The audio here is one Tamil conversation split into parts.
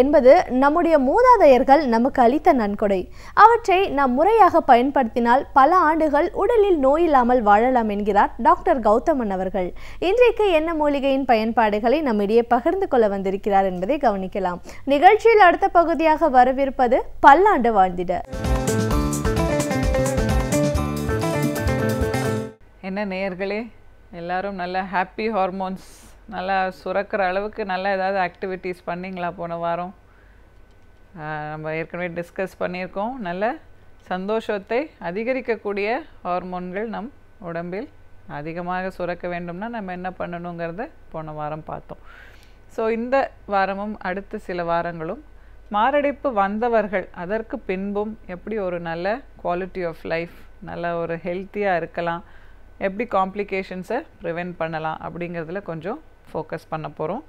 என்பது நம்முடைய மூதாதையர்கள் நமக்கு அளித்த நன்கொடை அவற்றை நாம் முறையாக பயன்படுத்தினால் பல ஆண்டுகள் உடலில் நோயில்லாமல் வாழலாம் என்கிறார் டாக்டர் கௌதமன் அவர்கள் இன்றைக்கு என்ன மூலிகையின் பயன்பாடுகளை நம்மிடையே பகிர்ந்து கொள்ள வந்திருக்கிறார் என்பதை கவனிக்கலாம் நிகழ்ச்சியில் அடுத்த பகுதியாக வரவிருப்பது பல்லாண்டு வாழ்ந்திட என்ன நேயர்களே எல்லாரும் நல்ல ஹாப்பி ஹார்மோன்ஸ் நல்லா சுரக்கிற அளவுக்கு நல்லா ஏதாவது ஆக்டிவிட்டீஸ் பண்ணிங்களா போன வாரம் நம்ம ஏற்கனவே டிஸ்கஸ் பண்ணியிருக்கோம் நல்ல சந்தோஷத்தை அதிகரிக்கக்கூடிய ஹார்மோன்கள் நம் உடம்பில் அதிகமாக சுரக்க வேண்டும்னா நம்ம என்ன பண்ணணுங்கிறத போன வாரம் பார்த்தோம் ஸோ இந்த வாரமும் அடுத்த சில வாரங்களும் மாரடைப்பு வந்தவர்கள் அதற்கு பின்பும் எப்படி ஒரு நல்ல குவாலிட்டி ஆஃப் லைஃப் நல்ல ஒரு ஹெல்த்தியாக இருக்கலாம் எப்படி காம்ப்ளிகேஷன்ஸை ப்ரிவெண்ட் பண்ணலாம் அப்படிங்கிறதுல கொஞ்சம் ஃபோக்கஸ் பண்ண போகிறோம்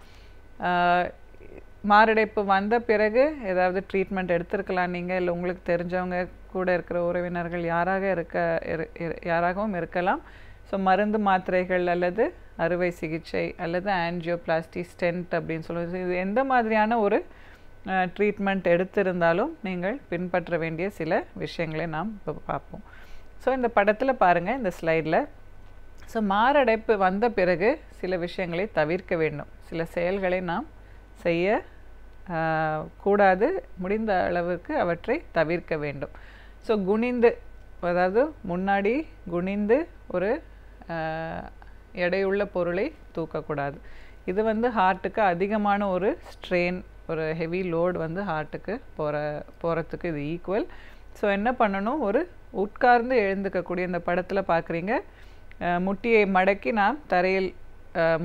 மாரடைப்பு வந்த பிறகு ஏதாவது ட்ரீட்மெண்ட் எடுத்திருக்கலாம் நீங்கள் இல்லை உங்களுக்கு தெரிஞ்சவங்க கூட இருக்கிற உறவினர்கள் யாராக இருக்க யாராகவும் இருக்கலாம் ஸோ மருந்து மாத்திரைகள் அல்லது அறுவை சிகிச்சை அல்லது ஆன்ஜியோபிளாஸ்டி ஸ்டென்ட் அப்படின்னு சொல்லுவது இது எந்த மாதிரியான ஒரு ட்ரீட்மெண்ட் எடுத்திருந்தாலும் நீங்கள் பின்பற்ற வேண்டிய சில விஷயங்களை நாம் இப்போ பார்ப்போம் ஸோ இந்த படத்தில் பாருங்கள் இந்த ஸ்லைடில் ஸோ மாரடைப்பு வந்த பிறகு சில விஷயங்களை தவிர்க்க வேண்டும் சில செயல்களை நாம் செய்ய கூடாது முடிந்த அளவுக்கு அவற்றை தவிர்க்க வேண்டும் ஸோ குனிந்து அதாவது முன்னாடி குனிந்து ஒரு எடையுள்ள பொருளை தூக்கக்கூடாது இது வந்து ஹார்ட்டுக்கு அதிகமான ஒரு ஸ்ட்ரெயின் ஒரு ஹெவி லோடு வந்து ஹார்ட்டுக்கு போகிற போகிறதுக்கு இது ஈக்குவல் ஸோ என்ன பண்ணணும் ஒரு உட்கார்ந்து எழுந்துக்கக்கூடிய இந்த படத்தில் பார்க்குறீங்க முட்டியை மடக்கி நாம் தரையில்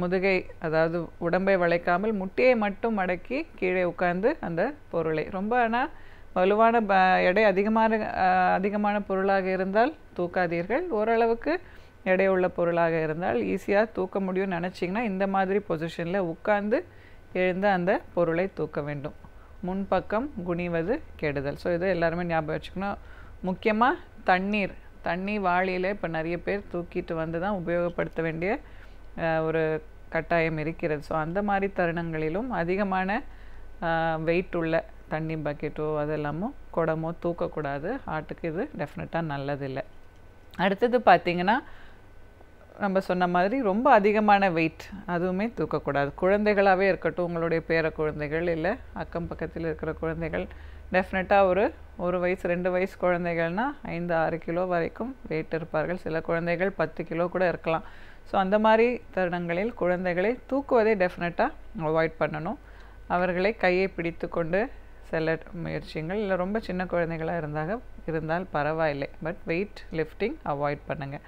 முதுகை அதாவது உடம்பை வளைக்காமல் முட்டியை மட்டும் மடக்கி கீழே உட்கார்ந்து அந்த பொருளை ரொம்ப ஆனால் வலுவான ப எடை அதிகமான அதிகமான பொருளாக இருந்தால் தூக்காதீர்கள் ஓரளவுக்கு எடை உள்ள பொருளாக இருந்தால் ஈஸியாக தூக்க முடியும்னு நினச்சிங்கன்னா இந்த மாதிரி பொசிஷனில் உட்கார்ந்து எழுந்து அந்த பொருளை தூக்க வேண்டும் முன்பக்கம் குனிவது கெடுதல் ஸோ இதை எல்லாருமே ஞாபகம் வச்சுக்கணும் முக்கியமாக தண்ணீர் தண்ணி வாளியில் இப்போ நிறைய பேர் தூக்கிட்டு வந்து தான் உபயோகப்படுத்த வேண்டிய ஒரு கட்டாயம் இருக்கிறது ஸோ அந்த மாதிரி தருணங்களிலும் அதிகமான வெயிட் உள்ள தண்ணி பக்கெட்டோ அதெல்லாமோ குடமோ தூக்கக்கூடாது ஹார்ட்டுக்கு இது டெஃபினட்டாக நல்லதில்லை அடுத்தது பார்த்திங்கன்னா நம்ம சொன்ன மாதிரி ரொம்ப அதிகமான வெயிட் அதுவுமே தூக்கக்கூடாது குழந்தைகளாகவே இருக்கட்டும் உங்களுடைய பேர குழந்தைகள் இல்லை அக்கம் பக்கத்தில் இருக்கிற குழந்தைகள் டெஃபினட்டாக ஒரு ஒரு வயசு ரெண்டு வயசு குழந்தைகள்னா ஐந்து ஆறு கிலோ வரைக்கும் வெயிட் இருப்பார்கள் சில குழந்தைகள் பத்து கிலோ கூட இருக்கலாம் ஸோ அந்த மாதிரி தருணங்களில் குழந்தைகளை தூக்குவதை டெஃபினட்டாக அவாய்ட் பண்ணணும் அவர்களை கையை பிடித்து கொண்டு செல்ல முயற்சிங்கள் இல்லை ரொம்ப சின்ன குழந்தைகளாக இருந்தாக இருந்தால் பரவாயில்லை பட் வெயிட் லிஃப்டிங் அவாய்ட் பண்ணுங்கள்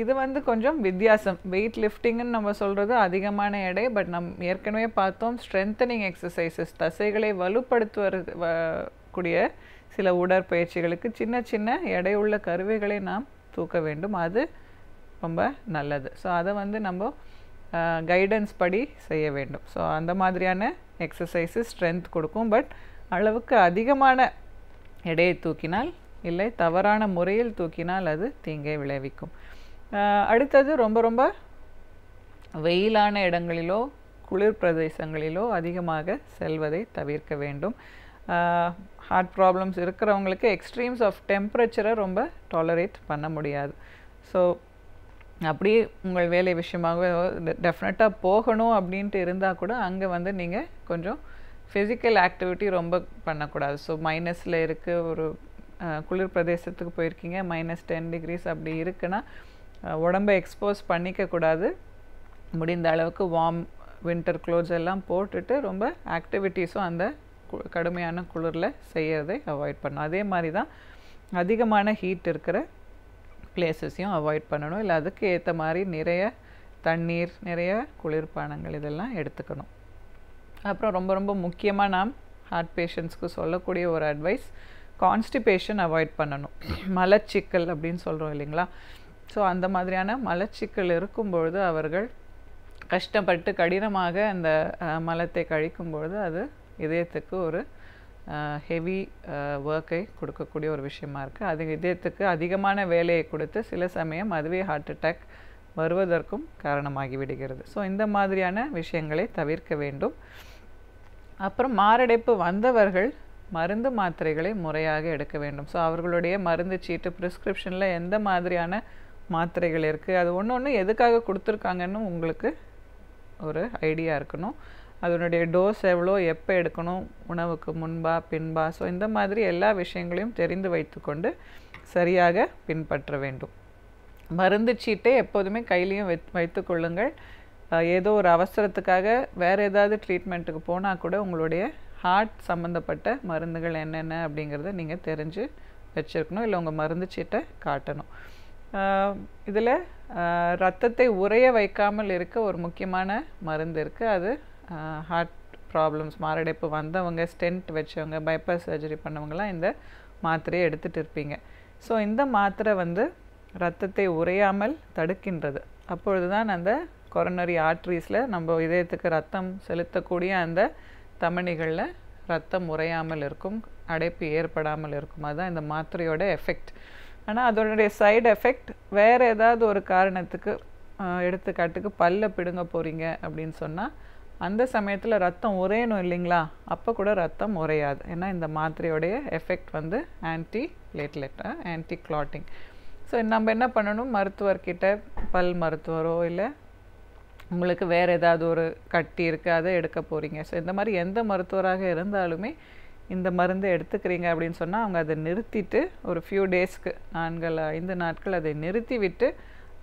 இது வந்து கொஞ்சம் வித்தியாசம் வெயிட் லிஃப்டிங்னு நம்ம சொல்கிறது அதிகமான எடை பட் நம் ஏற்கனவே பார்த்தோம் ஸ்ட்ரென்தனிங் எக்ஸசைசஸ் தசைகளை வ கூடிய சில உடற்பயிற்சிகளுக்கு சின்ன சின்ன எடையுள்ள கருவிகளை நாம் தூக்க வேண்டும் அது ரொம்ப நல்லது ஸோ அதை வந்து நம்ம கைடன்ஸ் படி செய்ய வேண்டும் ஸோ அந்த மாதிரியான எக்ஸசைஸு ஸ்ட்ரென்த் கொடுக்கும் பட் அளவுக்கு அதிகமான எடையை தூக்கினால் இல்லை தவறான முறையில் தூக்கினால் அது தீங்கை விளைவிக்கும் அடுத்தது ரொம்ப ரொம்ப வெயிலான இடங்களிலோ குளிர் பிரதேசங்களிலோ அதிகமாக செல்வதை தவிர்க்க வேண்டும் ஹார்ட் ப்ராப்ளம்ஸ் இருக்கிறவங்களுக்கு எக்ஸ்ட்ரீம்ஸ் ஆஃப் டெம்பரேச்சரை ரொம்ப டாலரேட் பண்ண முடியாது ஸோ அப்படியே உங்கள் வேலை விஷயமாக டெஃபினட்டாக போகணும் அப்படின்ட்டு இருந்தால் கூட அங்கே வந்து நீங்கள் கொஞ்சம் ஃபிசிக்கல் ஆக்டிவிட்டி ரொம்ப பண்ணக்கூடாது ஸோ மைனஸில் இருக்குது ஒரு குளிர் பிரதேசத்துக்கு போயிருக்கீங்க மைனஸ் டென் டிகிரிஸ் அப்படி இருக்குன்னா உடம்பை எக்ஸ்போஸ் பண்ணிக்கக்கூடாது முடிந்த அளவுக்கு வார்ம் வின்டர் க்ளோத்ஸ் எல்லாம் போட்டுட்டு ரொம்ப ஆக்டிவிட்டீஸும் அந்த கடுமையான குளிரில் செய்கிறதை அவாய்ட் பண்ணணும் அதே மாதிரி தான் அதிகமான ஹீட் இருக்கிற பிளேசஸையும் அவாய்ட் பண்ணணும் இல்லை அதுக்கு ஏற்ற மாதிரி நிறைய தண்ணீர் நிறைய குளிர்பானங்கள் இதெல்லாம் எடுத்துக்கணும் அப்புறம் ரொம்ப ரொம்ப முக்கியமாக நாம் ஹார்ட் பேஷண்ட்ஸ்க்கு சொல்லக்கூடிய ஒரு அட்வைஸ் கான்ஸ்டிபேஷன் அவாய்ட் பண்ணணும் மலச்சிக்கல் அப்படின்னு சொல்கிறோம் இல்லைங்களா ஸோ அந்த மாதிரியான மலச்சிக்கல் இருக்கும்பொழுது அவர்கள் கஷ்டப்பட்டு கடினமாக அந்த மலத்தை கழிக்கும் பொழுது அது இதயத்துக்கு ஒரு ஹெவி ஒர்க்கை கொடுக்கக்கூடிய ஒரு விஷயமா இருக்குது அது இதயத்துக்கு அதிகமான வேலையை கொடுத்து சில சமயம் அதுவே ஹார்ட் அட்டாக் வருவதற்கும் காரணமாகி விடுகிறது ஸோ இந்த மாதிரியான விஷயங்களை தவிர்க்க வேண்டும் அப்புறம் மாரடைப்பு வந்தவர்கள் மருந்து மாத்திரைகளை முறையாக எடுக்க வேண்டும் ஸோ அவர்களுடைய மருந்து சீட்டு ப்ரிஸ்கிரிப்ஷனில் எந்த மாதிரியான மாத்திரைகள் இருக்குது அது ஒன்று ஒன்று எதுக்காக கொடுத்துருக்காங்கன்னு உங்களுக்கு ஒரு ஐடியா இருக்கணும் அதனுடைய டோஸ் எவ்வளோ எப்போ எடுக்கணும் உணவுக்கு முன்பா பின்பா ஸோ இந்த மாதிரி எல்லா விஷயங்களையும் தெரிந்து வைத்துக்கொண்டு சரியாக பின்பற்ற வேண்டும் மருந்து சீட்டை எப்போதுமே கையிலையும் வைத்து கொள்ளுங்கள் ஏதோ ஒரு அவசரத்துக்காக வேறு ஏதாவது ட்ரீட்மெண்ட்டுக்கு போனால் கூட உங்களுடைய ஹார்ட் சம்மந்தப்பட்ட மருந்துகள் என்னென்ன அப்படிங்கிறத நீங்கள் தெரிஞ்சு வச்சுருக்கணும் இல்லை உங்கள் மருந்து சீட்டை காட்டணும் இதில் ரத்தத்தை உறைய வைக்காமல் இருக்க ஒரு முக்கியமான மருந்து இருக்குது அது ஹார்ட் ப்ராப்ளம்ஸ் மாரடைப்பு வந்தவங்க ஸ்டென்ட் வச்சவங்க பைபாஸ் சர்ஜரி பண்ணவங்களாம் இந்த மாத்திரையை எடுத்துகிட்டு இருப்பீங்க ஸோ இந்த மாத்திரை வந்து ரத்தத்தை உறையாமல் தடுக்கின்றது அப்பொழுது தான் அந்த கொரோனரி ஆர்ட்ரிஸில் நம்ம இதயத்துக்கு ரத்தம் செலுத்தக்கூடிய அந்த தமணிகளில் ரத்தம் உறையாமல் இருக்கும் அடைப்பு ஏற்படாமல் இருக்கும் அதுதான் இந்த மாத்திரையோட எஃபெக்ட் ஆனால் அதனுடைய சைடு எஃபெக்ட் வேறு ஏதாவது ஒரு காரணத்துக்கு எடுத்துக்காட்டுக்கு பல்ல பிடுங்க போகிறீங்க அப்படின்னு சொன்னால் அந்த சமயத்தில் ரத்தம் உறையணும் இல்லைங்களா அப்போ கூட ரத்தம் உறையாது ஏன்னா இந்த மாத்திரையோடைய எஃபெக்ட் வந்து ஆன்டி லேட்லெட்டாக ஆன்டி கிளாட்டிங் ஸோ நம்ம என்ன பண்ணணும் மருத்துவர்கிட்ட பல் மருத்துவரோ இல்லை உங்களுக்கு வேறு ஏதாவது ஒரு கட்டி இருக்குது அதை எடுக்க போகிறீங்க ஸோ இந்த மாதிரி எந்த மருத்துவராக இருந்தாலுமே இந்த மருந்து எடுத்துக்கிறீங்க அப்படின்னு சொன்னால் அவங்க அதை நிறுத்திட்டு ஒரு ஃபியூ டேஸ்க்கு நான்கள் ஐந்து நாட்கள் அதை நிறுத்தி விட்டு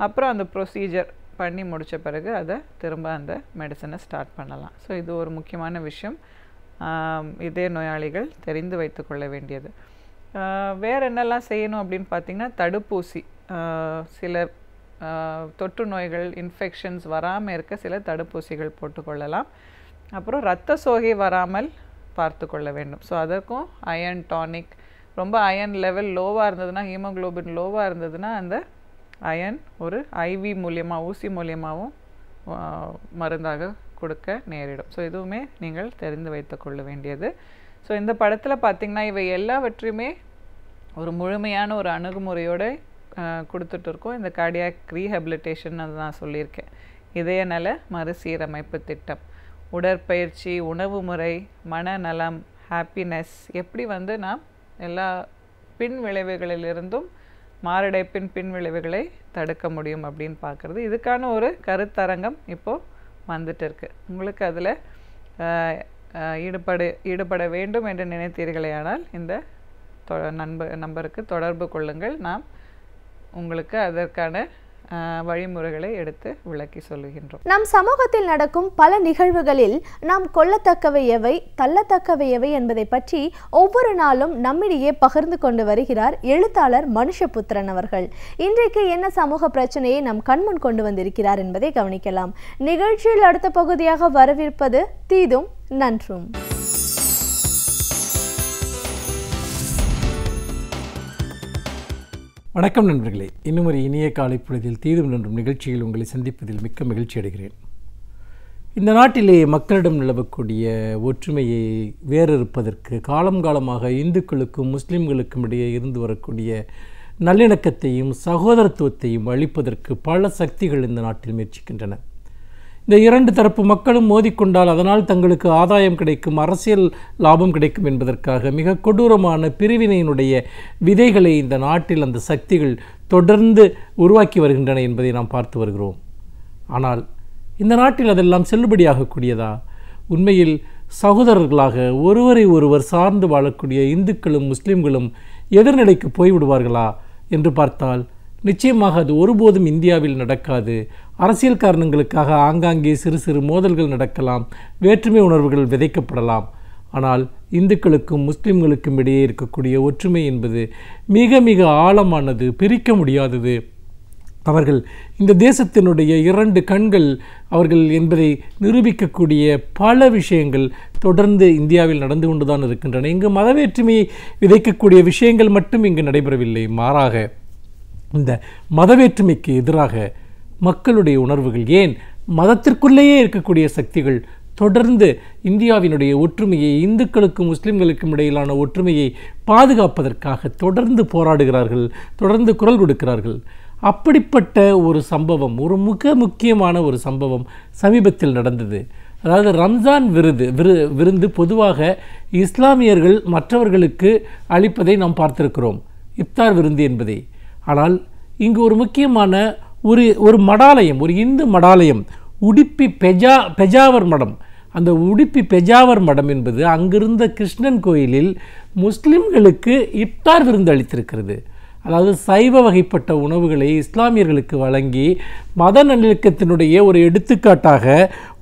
அப்புறம் அந்த ப்ரொசீஜர் பண்ணி முடித்த பிறகு அதை திரும்ப அந்த மெடிசனை ஸ்டார்ட் பண்ணலாம் ஸோ இது ஒரு முக்கியமான விஷயம் இதே நோயாளிகள் தெரிந்து வைத்துக்கொள்ள வேண்டியது வேறு என்னெல்லாம் செய்யணும் அப்படின்னு பார்த்திங்கன்னா தடுப்பூசி சில தொற்று நோய்கள் இன்ஃபெக்ஷன்ஸ் வராமல் இருக்க சில தடுப்பூசிகள் போட்டுக்கொள்ளலாம் அப்புறம் ரத்த சோகை வராமல் பார்த்து கொள்ள வேண்டும் ஸோ அதற்கும் அயன் டானிக் ரொம்ப அயன் லெவல் லோவாக இருந்ததுன்னா ஹீமோக்ளோபின் லோவாக இருந்ததுன்னா அந்த அயன் ஒரு ஐவி மூலியமாக ஊசி மூலியமாகவும் மருந்தாக கொடுக்க நேரிடும் ஸோ இதுவுமே நீங்கள் தெரிந்து வைத்து கொள்ள வேண்டியது ஸோ இந்த படத்தில் பார்த்திங்கன்னா இவை எல்லாவற்றையுமே ஒரு முழுமையான ஒரு அணுகுமுறையோடு கொடுத்துட்ருக்கோம் இந்த கார்டியாக் ரீஹபிலிட்டேஷன் அது நான் சொல்லியிருக்கேன் இதய நல மறுசீரமைப்பு திட்டம் உடற்பயிற்சி உணவு முறை மனநலம் ஹாப்பினஸ் எப்படி வந்து நாம் எல்லா பின் விளைவுகளிலிருந்தும் மாரடைப்பின் பின் விளைவுகளை தடுக்க முடியும் அப்படின்னு பார்க்குறது இதுக்கான ஒரு கருத்தரங்கம் இப்போது வந்துட்டு இருக்கு உங்களுக்கு அதில் ஈடுபடு ஈடுபட வேண்டும் என்று நினைத்தீர்களே ஆனால் இந்த நண்ப நம்பருக்கு தொடர்பு கொள்ளுங்கள் நாம் உங்களுக்கு அதற்கான வழிமுறைகளை எடுத்து விளக்கி சொல்லுகின்றோம் நம் சமூகத்தில் நடக்கும் பல நிகழ்வுகளில் நாம் கொள்ளத்தக்கவை எவை தள்ளத்தக்கவை எவை என்பதை பற்றி ஒவ்வொரு நாளும் நம்மிடையே பகிர்ந்து கொண்டு வருகிறார் எழுத்தாளர் மனுஷபுத்திரன் அவர்கள் இன்றைக்கு என்ன சமூக பிரச்சனையை நம் கண்முன் கொண்டு வந்திருக்கிறார் என்பதை கவனிக்கலாம் நிகழ்ச்சியில் அடுத்த பகுதியாக வரவிருப்பது தீதும் நன்றும் வணக்கம் நண்பர்களே இன்னும் ஒரு இனிய காலை பொழுதில் தீர்வு நின்றும் நிகழ்ச்சியில் உங்களை சந்திப்பதில் மிக்க மகிழ்ச்சி அடைகிறேன் இந்த நாட்டிலே மக்களிடம் நிலவக்கூடிய ஒற்றுமையை வேறறுப்பதற்கு காலம் காலமாக இந்துக்களுக்கும் முஸ்லீம்களுக்கும் இடையே இருந்து வரக்கூடிய நல்லிணக்கத்தையும் சகோதரத்துவத்தையும் அளிப்பதற்கு பல சக்திகள் இந்த நாட்டில் முயற்சிக்கின்றன இந்த இரண்டு தரப்பு மக்களும் மோதிக்கொண்டால் அதனால் தங்களுக்கு ஆதாயம் கிடைக்கும் அரசியல் லாபம் கிடைக்கும் என்பதற்காக மிக கொடூரமான பிரிவினையினுடைய விதைகளை இந்த நாட்டில் அந்த சக்திகள் தொடர்ந்து உருவாக்கி வருகின்றன என்பதை நாம் பார்த்து வருகிறோம் ஆனால் இந்த நாட்டில் அதெல்லாம் செல்லுபடியாகக்கூடியதா உண்மையில் சகோதரர்களாக ஒருவரை ஒருவர் சார்ந்து வாழக்கூடிய இந்துக்களும் முஸ்லீம்களும் எதிர்நிலைக்கு போய்விடுவார்களா என்று பார்த்தால் நிச்சயமாக அது ஒருபோதும் இந்தியாவில் நடக்காது அரசியல் காரணங்களுக்காக ஆங்காங்கே சிறு சிறு மோதல்கள் நடக்கலாம் வேற்றுமை உணர்வுகள் விதைக்கப்படலாம் ஆனால் இந்துக்களுக்கும் முஸ்லிம்களுக்கும் இடையே இருக்கக்கூடிய ஒற்றுமை என்பது மிக மிக ஆழமானது பிரிக்க முடியாதது அவர்கள் இந்த தேசத்தினுடைய இரண்டு கண்கள் அவர்கள் என்பதை நிரூபிக்கக்கூடிய பல விஷயங்கள் தொடர்ந்து இந்தியாவில் நடந்து கொண்டுதான் இருக்கின்றன இங்கு மதவேற்றுமையை விதைக்கக்கூடிய விஷயங்கள் மட்டும் இங்கு நடைபெறவில்லை மாறாக இந்த மதவேற்றுமைக்கு எதிராக மக்களுடைய உணர்வுகள் ஏன் மதத்திற்குள்ளேயே இருக்கக்கூடிய சக்திகள் தொடர்ந்து இந்தியாவினுடைய ஒற்றுமையை இந்துக்களுக்கும் முஸ்லிம்களுக்கும் இடையிலான ஒற்றுமையை பாதுகாப்பதற்காக தொடர்ந்து போராடுகிறார்கள் தொடர்ந்து குரல் கொடுக்கிறார்கள் அப்படிப்பட்ட ஒரு சம்பவம் ஒரு மிக முக்கியமான ஒரு சம்பவம் சமீபத்தில் நடந்தது அதாவது ரம்ஜான் விருது விரு விருந்து பொதுவாக இஸ்லாமியர்கள் மற்றவர்களுக்கு அளிப்பதை நாம் பார்த்திருக்கிறோம் இப்தார் விருந்து என்பதை ஆனால் இங்கு ஒரு முக்கியமான ஒரு ஒரு மடாலயம் ஒரு இந்து மடாலயம் உடுப்பி பெஜா பெஜாவர் மடம் அந்த உடுப்பி பெஜாவர் மடம் என்பது அங்கிருந்த கிருஷ்ணன் கோயிலில் முஸ்லிம்களுக்கு இப்தார் விருந்து அளித்திருக்கிறது அதாவது சைவ வகைப்பட்ட உணவுகளை இஸ்லாமியர்களுக்கு வழங்கி மத நல்லிணக்கத்தினுடைய ஒரு எடுத்துக்காட்டாக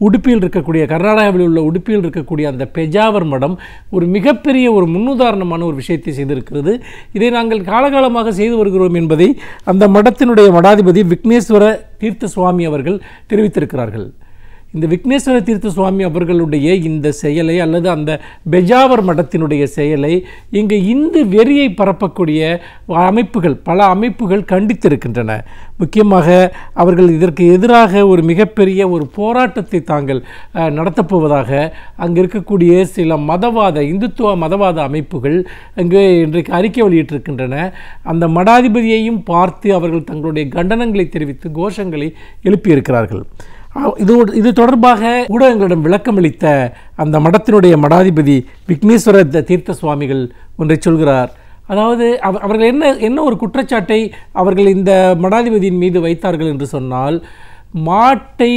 உடுப்பியில் இருக்கக்கூடிய கர்நாடகாவில் உள்ள உடுப்பியில் இருக்கக்கூடிய அந்த பெஜாவர் மடம் ஒரு மிகப்பெரிய ஒரு முன்னுதாரணமான ஒரு விஷயத்தை செய்திருக்கிறது இதை நாங்கள் காலகாலமாக செய்து வருகிறோம் என்பதை அந்த மடத்தினுடைய மடாதிபதி விக்னேஸ்வர தீர்த்த சுவாமி அவர்கள் தெரிவித்திருக்கிறார்கள் இந்த விக்னேஸ்வர தீர்த்த சுவாமி அவர்களுடைய இந்த செயலை அல்லது அந்த பெஜாவர் மடத்தினுடைய செயலை இங்கு இந்து வெறியை பரப்பக்கூடிய அமைப்புகள் பல அமைப்புகள் கண்டித்திருக்கின்றன முக்கியமாக அவர்கள் இதற்கு எதிராக ஒரு மிகப்பெரிய ஒரு போராட்டத்தை தாங்கள் நடத்தப்போவதாக அங்கு இருக்கக்கூடிய சில மதவாத இந்துத்துவ மதவாத அமைப்புகள் அங்கே இன்றைக்கு அறிக்கை வெளியிட்டிருக்கின்றன அந்த மடாதிபதியையும் பார்த்து அவர்கள் தங்களுடைய கண்டனங்களை தெரிவித்து கோஷங்களை எழுப்பியிருக்கிறார்கள் இது இது தொடர்பாக ஊடகங்களிடம் விளக்கமளித்த அந்த மடத்தினுடைய மடாதிபதி விக்னேஸ்வர தீர்த்த சுவாமிகள் ஒன்றை சொல்கிறார் அதாவது அவர்கள் என்ன என்ன ஒரு குற்றச்சாட்டை அவர்கள் இந்த மடாதிபதியின் மீது வைத்தார்கள் என்று சொன்னால் மாட்டை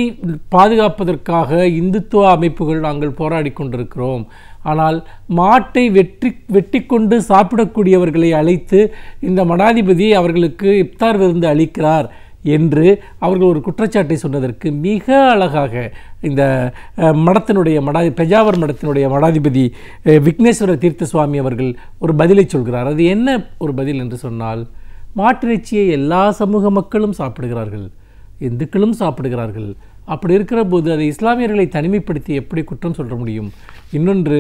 பாதுகாப்பதற்காக இந்துத்துவ அமைப்புகள் நாங்கள் போராடி கொண்டிருக்கிறோம் ஆனால் மாட்டை வெற்றி வெட்டி கொண்டு சாப்பிடக்கூடியவர்களை அழைத்து இந்த மடாதிபதி அவர்களுக்கு இப்தார் விருந்து அளிக்கிறார் என்று அவர்கள் ஒரு குற்றச்சாட்டை சொன்னதற்கு மிக அழகாக இந்த மடத்தினுடைய மடா பெஜாவர் மடத்தினுடைய மடாதிபதி விக்னேஸ்வர தீர்த்த சுவாமி அவர்கள் ஒரு பதிலை சொல்கிறார் அது என்ன ஒரு பதில் என்று சொன்னால் மாட்டிறைச்சியை எல்லா சமூக மக்களும் சாப்பிடுகிறார்கள் இந்துக்களும் சாப்பிடுகிறார்கள் அப்படி இருக்கிற போது அதை இஸ்லாமியர்களை தனிமைப்படுத்தி எப்படி குற்றம் சொல்ல முடியும் இன்னொன்று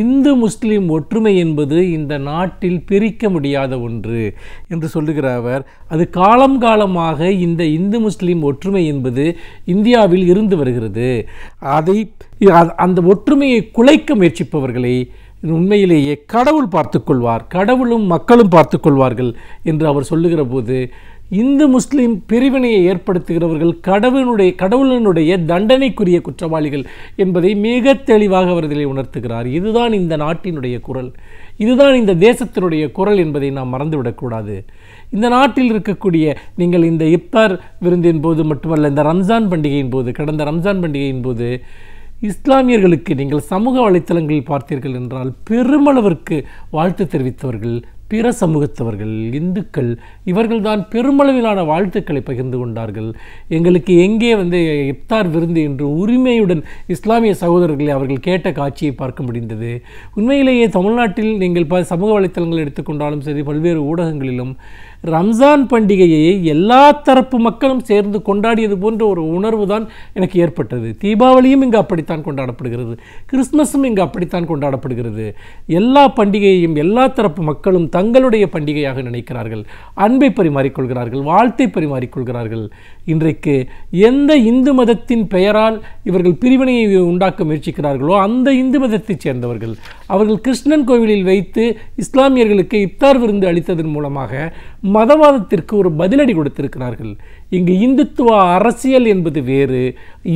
இந்து முஸ்லீம் ஒற்றுமை என்பது இந்த நாட்டில் பிரிக்க முடியாத ஒன்று என்று சொல்லுகிற அவர் அது காலம் காலமாக இந்த இந்து முஸ்லீம் ஒற்றுமை என்பது இந்தியாவில் இருந்து வருகிறது அதை அந்த ஒற்றுமையை குலைக்க முயற்சிப்பவர்களை உண்மையிலேயே கடவுள் பார்த்துக்கொள்வார் கடவுளும் மக்களும் பார்த்துக்கொள்வார்கள் என்று அவர் சொல்லுகிற போது இந்து முஸ்லீம் பிரிவினையை ஏற்படுத்துகிறவர்கள் கடவுளுடைய கடவுளினுடைய தண்டனைக்குரிய குற்றவாளிகள் என்பதை மிக தெளிவாக அவர் இதில் உணர்த்துகிறார் இதுதான் இந்த நாட்டினுடைய குரல் இதுதான் இந்த தேசத்தினுடைய குரல் என்பதை நாம் மறந்துவிடக்கூடாது இந்த நாட்டில் இருக்கக்கூடிய நீங்கள் இந்த இப்தார் விருந்தின் போது மட்டுமல்ல இந்த ரம்ஜான் பண்டிகையின் போது கடந்த ரம்ஜான் பண்டிகையின் போது இஸ்லாமியர்களுக்கு நீங்கள் சமூக வலைத்தளங்களில் பார்த்தீர்கள் என்றால் பெருமளவிற்கு வாழ்த்து தெரிவித்தவர்கள் பிற சமூகத்தவர்கள் இந்துக்கள் இவர்கள்தான் பெருமளவிலான வாழ்த்துக்களை பகிர்ந்து கொண்டார்கள் எங்களுக்கு எங்கே வந்து இப்தார் விருந்து என்று உரிமையுடன் இஸ்லாமிய சகோதரர்களை அவர்கள் கேட்ட காட்சியை பார்க்க முடிந்தது உண்மையிலேயே தமிழ்நாட்டில் நீங்கள் ப சமூக வலைத்தளங்கள் எடுத்துக்கொண்டாலும் சரி பல்வேறு ஊடகங்களிலும் ரம்ஜான் பண்டிகையை எல்லா தரப்பு மக்களும் சேர்ந்து கொண்டாடியது போன்ற ஒரு உணர்வு தான் எனக்கு ஏற்பட்டது தீபாவளியும் இங்கு அப்படித்தான் கொண்டாடப்படுகிறது கிறிஸ்மஸும் இங்கு அப்படித்தான் கொண்டாடப்படுகிறது எல்லா பண்டிகையையும் எல்லா தரப்பு மக்களும் தங்களுடைய பண்டிகையாக நினைக்கிறார்கள் அன்பை பரிமாறிக்கொள்கிறார்கள் வாழ்த்தை பரிமாறிக்கொள்கிறார்கள் இன்றைக்கு எந்த இந்து மதத்தின் பெயரால் இவர்கள் பிரிவினையை உண்டாக்க முயற்சிக்கிறார்களோ அந்த இந்து மதத்தைச் சேர்ந்தவர்கள் அவர்கள் கிருஷ்ணன் கோவிலில் வைத்து இஸ்லாமியர்களுக்கு இப்தார் விருந்து அளித்ததன் மூலமாக மதவாதத்திற்கு ஒரு பதிலடி கொடுத்திருக்கிறார்கள் இங்கு இந்துத்துவ அரசியல் என்பது வேறு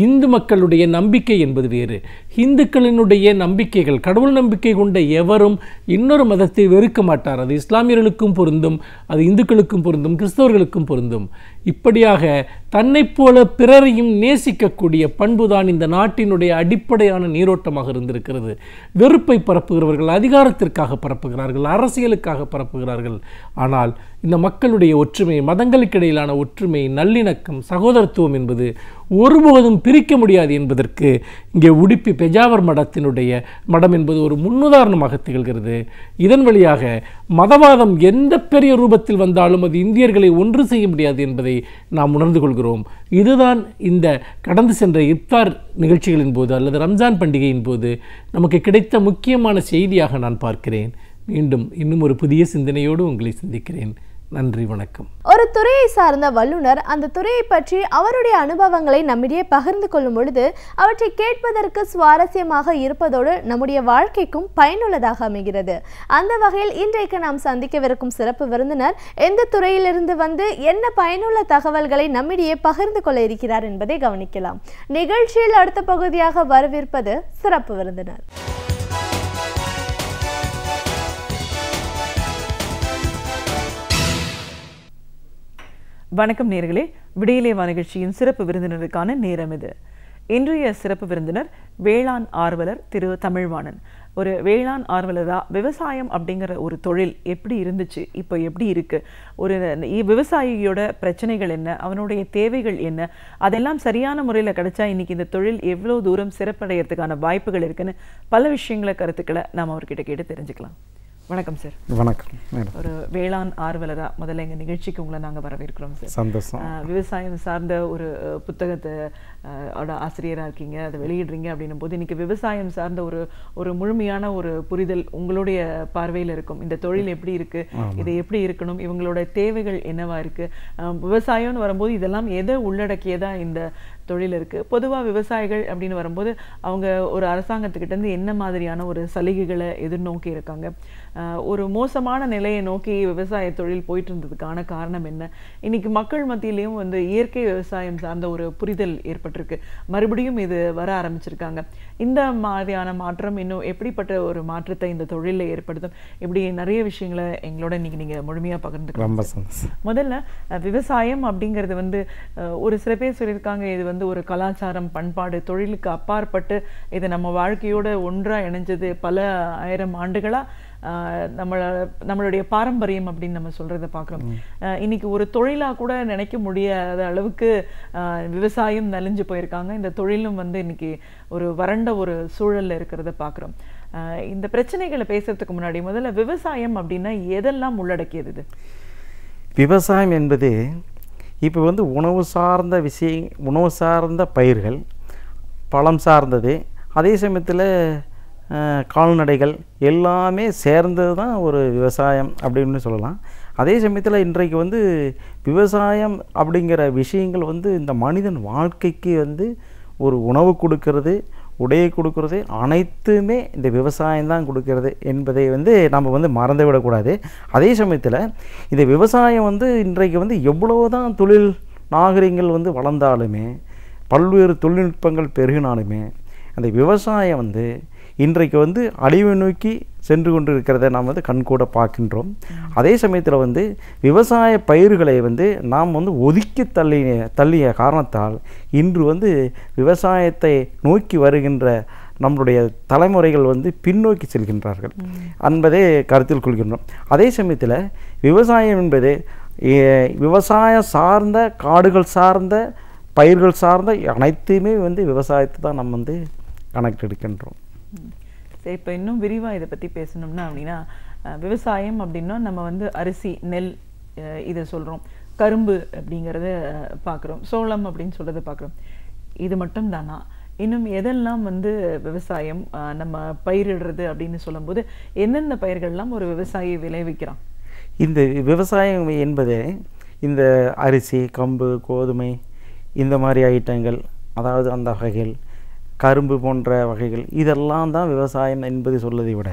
இந்து மக்களுடைய நம்பிக்கை என்பது வேறு இந்துக்களினுடைய நம்பிக்கைகள் கடவுள் நம்பிக்கை கொண்ட எவரும் இன்னொரு மதத்தை வெறுக்க மாட்டார் அது இஸ்லாமியர்களுக்கும் பொருந்தும் அது இந்துக்களுக்கும் பொருந்தும் கிறிஸ்தவர்களுக்கும் பொருந்தும் இப்படியாக தன்னைப் போல பிறரையும் நேசிக்கக்கூடிய பண்புதான் இந்த நாட்டினுடைய அடிப்படையான நீரோட்டமாக இருந்திருக்கிறது வெறுப்பை பரப்புகிறவர்கள் அதிகாரத்திற்காக பரப்புகிறார்கள் அரசியலுக்காக பரப்புகிறார்கள் ஆனால் இந்த மக்களுடைய ஒற்றுமை மதங்களுக்கிடையிலான ஒற்றுமை நல்லிணக்கம் சகோதரத்துவம் என்பது ஒருபோதும் பிரிக்க முடியாது என்பதற்கு இங்கே உடுப்பி பெஜாவர் மடத்தினுடைய மடம் என்பது ஒரு முன்னுதாரணமாக திகழ்கிறது இதன் வழியாக மதவாதம் எந்த பெரிய ரூபத்தில் வந்தாலும் அது இந்தியர்களை ஒன்று செய்ய முடியாது என்பதை நாம் உணர்ந்து கொள்கிறோம் இதுதான் இந்த கடந்து சென்ற இப்தார் நிகழ்ச்சிகளின் போது அல்லது ரம்ஜான் பண்டிகையின் போது நமக்கு கிடைத்த முக்கியமான செய்தியாக நான் பார்க்கிறேன் மீண்டும் இன்னும் ஒரு புதிய சிந்தனையோடு உங்களை சந்திக்கிறேன் நன்றி வணக்கம் ஒரு துறையை சார்ந்த வல்லுனர் அந்த துறையை பற்றி அவருடைய அனுபவங்களை நம்மிடையே பகிர்ந்து கொள்ளும் பொழுது அவற்றை கேட்பதற்கு சுவாரஸ்யமாக இருப்பதோடு நம்முடைய வாழ்க்கைக்கும் பயனுள்ளதாக அமைகிறது அந்த வகையில் இன்றைக்கு நாம் சந்திக்கவிருக்கும் சிறப்பு விருந்தினர் எந்த துறையிலிருந்து வந்து என்ன பயனுள்ள தகவல்களை நம்மிடையே பகிர்ந்து கொள்ள இருக்கிறார் என்பதை கவனிக்கலாம் நிகழ்ச்சியில் அடுத்த பகுதியாக வரவிருப்பது சிறப்பு விருந்தினர் வணக்கம் நேர்களே விடியலே நிகழ்ச்சியின் சிறப்பு விருந்தினருக்கான நேரம் இது இன்றைய சிறப்பு விருந்தினர் வேளாண் ஆர்வலர் திரு தமிழ்வாணன் ஒரு வேளாண் ஆர்வலராக விவசாயம் அப்படிங்கிற ஒரு தொழில் எப்படி இருந்துச்சு இப்போ எப்படி இருக்குது ஒரு விவசாயியோட பிரச்சனைகள் என்ன அவனுடைய தேவைகள் என்ன அதெல்லாம் சரியான முறையில் கிடைச்சா இன்றைக்கி இந்த தொழில் எவ்வளோ தூரம் சிறப்படைகிறதுக்கான வாய்ப்புகள் இருக்குன்னு பல விஷயங்களை கருத்துக்களை நாம் அவர்கிட்ட கேட்டு தெரிஞ்சுக்கலாம் வணக்கம் சார் வணக்கம் ஒரு வேளாண் ஆர்வலராக முதல்ல எங்கள் நிகழ்ச்சிக்கு உங்களை நாங்கள் வரவேற்கிறோம் சார் சந்தோஷம் விவசாயம் சார்ந்த ஒரு புத்தகத்தை ஆசிரியராக இருக்கீங்க அதை வெளியிடுறீங்க அப்படின்னும் போது இன்னைக்கு விவசாயம் சார்ந்த ஒரு ஒரு முழுமையான ஒரு புரிதல் உங்களுடைய பார்வையில் இருக்கும் இந்த தொழில் எப்படி இருக்கு இது எப்படி இருக்கணும் இவங்களோட தேவைகள் என்னவா இருக்கு விவசாயம்னு வரும்போது இதெல்லாம் எதை உள்ளடக்கியதா இந்த தொழில் இருக்கு பொதுவாக விவசாயிகள் அப்படின்னு வரும்போது அவங்க ஒரு அரசாங்கத்துக்கிட்டேருந்து என்ன மாதிரியான ஒரு சலுகைகளை எதிர்நோக்கி இருக்காங்க ஒரு மோசமான நிலையை நோக்கி விவசாய தொழில் போயிட்டு இருந்ததுக்கான காரணம் என்ன இன்னைக்கு மக்கள் மத்தியிலையும் வந்து இயற்கை விவசாயம் சார்ந்த ஒரு புரிதல் ஏற்பட்டிருக்கு மறுபடியும் இது வர ஆரம்பிச்சிருக்காங்க இந்த மாதிரியான மாற்றம் இன்னும் எப்படிப்பட்ட ஒரு மாற்றத்தை இந்த தொழிலில் ஏற்படுத்தும் இப்படி நிறைய விஷயங்களை எங்களோட இன்னைக்கு நீங்க முழுமையா பகிர்ந்துக்கலாம் முதல்ல விவசாயம் அப்படிங்கிறது வந்து ஒரு சில பேர் சொல்லியிருக்காங்க இது வந்து ஒரு கலாச்சாரம் பண்பாடு தொழிலுக்கு அப்பாற்பட்டு இது நம்ம வாழ்க்கையோட ஒன்றா இணைஞ்சது பல ஆயிரம் ஆண்டுகளாக நம்மளை நம்மளுடைய பாரம்பரியம் அப்படின்னு நம்ம சொல்கிறத பார்க்குறோம் இன்னைக்கு ஒரு தொழிலாக கூட நினைக்க முடியாத அளவுக்கு விவசாயம் நலிஞ்சு போயிருக்காங்க இந்த தொழிலும் வந்து இன்னைக்கு ஒரு வறண்ட ஒரு சூழலில் இருக்கிறத பார்க்குறோம் இந்த பிரச்சனைகளை பேசுறதுக்கு முன்னாடி முதல்ல விவசாயம் அப்படின்னா எதெல்லாம் உள்ளடக்கியது இது விவசாயம் என்பது இப்போ வந்து உணவு சார்ந்த விஷய உணவு சார்ந்த பயிர்கள் பழம் சார்ந்தது அதே சமயத்தில் கால்நடைகள் எல்லாமே சேர்ந்தது தான் ஒரு விவசாயம் அப்படின்னு சொல்லலாம் அதே சமயத்தில் இன்றைக்கு வந்து விவசாயம் அப்படிங்கிற விஷயங்கள் வந்து இந்த மனிதன் வாழ்க்கைக்கு வந்து ஒரு உணவு கொடுக்கறது உடையை கொடுக்கறது அனைத்துமே இந்த விவசாயம் தான் கொடுக்கறது என்பதை வந்து நம்ம வந்து மறந்து விடக்கூடாது அதே சமயத்தில் இந்த விவசாயம் வந்து இன்றைக்கு வந்து எவ்வளோ தான் தொழில் நாகரிகங்கள் வந்து வளர்ந்தாலுமே பல்வேறு தொழில்நுட்பங்கள் பெருகினாலுமே அந்த விவசாயம் வந்து இன்றைக்கு வந்து அழிவை நோக்கி சென்று கொண்டு இருக்கிறத நாம் வந்து கண்கூட பார்க்கின்றோம் அதே சமயத்தில் வந்து விவசாய பயிர்களை வந்து நாம் வந்து ஒதுக்கி தள்ளிய தள்ளிய காரணத்தால் இன்று வந்து விவசாயத்தை நோக்கி வருகின்ற நம்முடைய தலைமுறைகள் வந்து பின்னோக்கி செல்கின்றார்கள் என்பதே கருத்தில் கொள்கின்றோம் அதே சமயத்தில் விவசாயம் என்பது விவசாயம் சார்ந்த காடுகள் சார்ந்த பயிர்கள் சார்ந்த அனைத்தையுமே வந்து விவசாயத்தை தான் நம்ம வந்து கணக்கெடுக்கின்றோம் சரி இப்போ இன்னும் விரிவாக இதை பற்றி பேசணும்னா அப்படின்னா விவசாயம் அப்படின்னா நம்ம வந்து அரிசி நெல் இதை சொல்கிறோம் கரும்பு அப்படிங்கிறத பார்க்குறோம் சோளம் அப்படின்னு சொல்கிறத பார்க்குறோம் இது மட்டும் தானா இன்னும் எதெல்லாம் வந்து விவசாயம் நம்ம பயிரிடுறது அப்படின்னு சொல்லும்போது எந்தெந்த பயிர்கள்லாம் ஒரு விவசாயி விளைவிக்கிறான் இந்த விவசாயம் என்பது இந்த அரிசி கம்பு கோதுமை இந்த மாதிரி ஐட்டங்கள் அதாவது அந்த வகைகள் கரும்பு போன்ற வகைகள் இதெல்லாம் தான் விவசாயம் என்பதை சொல்வதை விட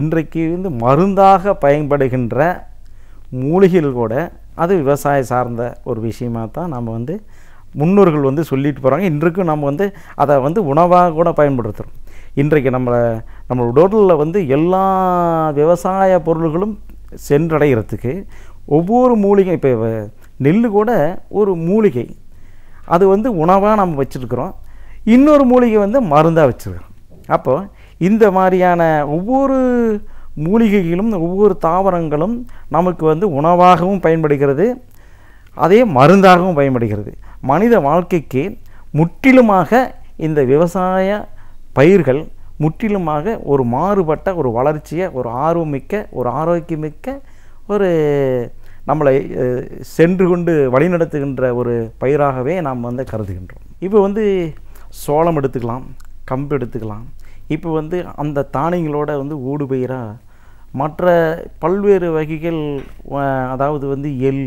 இன்றைக்கு வந்து மருந்தாக பயன்படுகின்ற மூலிகைகள் கூட அது விவசாயம் சார்ந்த ஒரு விஷயமாக தான் நம்ம வந்து முன்னோர்கள் வந்து சொல்லிட்டு போகிறாங்க இன்றைக்கும் நம்ம வந்து அதை வந்து உணவாக கூட பயன்படுத்துகிறோம் இன்றைக்கு நம்மளை நம்ம உடலில் வந்து எல்லா விவசாய பொருள்களும் சென்றடைகிறதுக்கு ஒவ்வொரு மூலிகை இப்போ நெல் கூட ஒரு மூலிகை அது வந்து உணவாக நம்ம வச்சுருக்குறோம் இன்னொரு மூலிகை வந்து மருந்தாக வச்சுருக்கோம் அப்போது இந்த மாதிரியான ஒவ்வொரு மூலிகைகளும் ஒவ்வொரு தாவரங்களும் நமக்கு வந்து உணவாகவும் பயன்படுகிறது அதே மருந்தாகவும் பயன்படுகிறது மனித வாழ்க்கைக்கு முற்றிலுமாக இந்த விவசாய பயிர்கள் முற்றிலுமாக ஒரு மாறுபட்ட ஒரு வளர்ச்சியை ஒரு ஆர்வமிக்க ஒரு ஆரோக்கியமிக்க ஒரு நம்மளை சென்று கொண்டு வழிநடத்துகின்ற ஒரு பயிராகவே நாம் வந்து கருதுகின்றோம் இப்போ வந்து சோளம் எடுத்துக்கலாம் கம்பு எடுத்துக்கலாம் இப்போ வந்து அந்த தானியங்களோட வந்து ஊடுபயிராக மற்ற பல்வேறு வகைகள் அதாவது வந்து எள்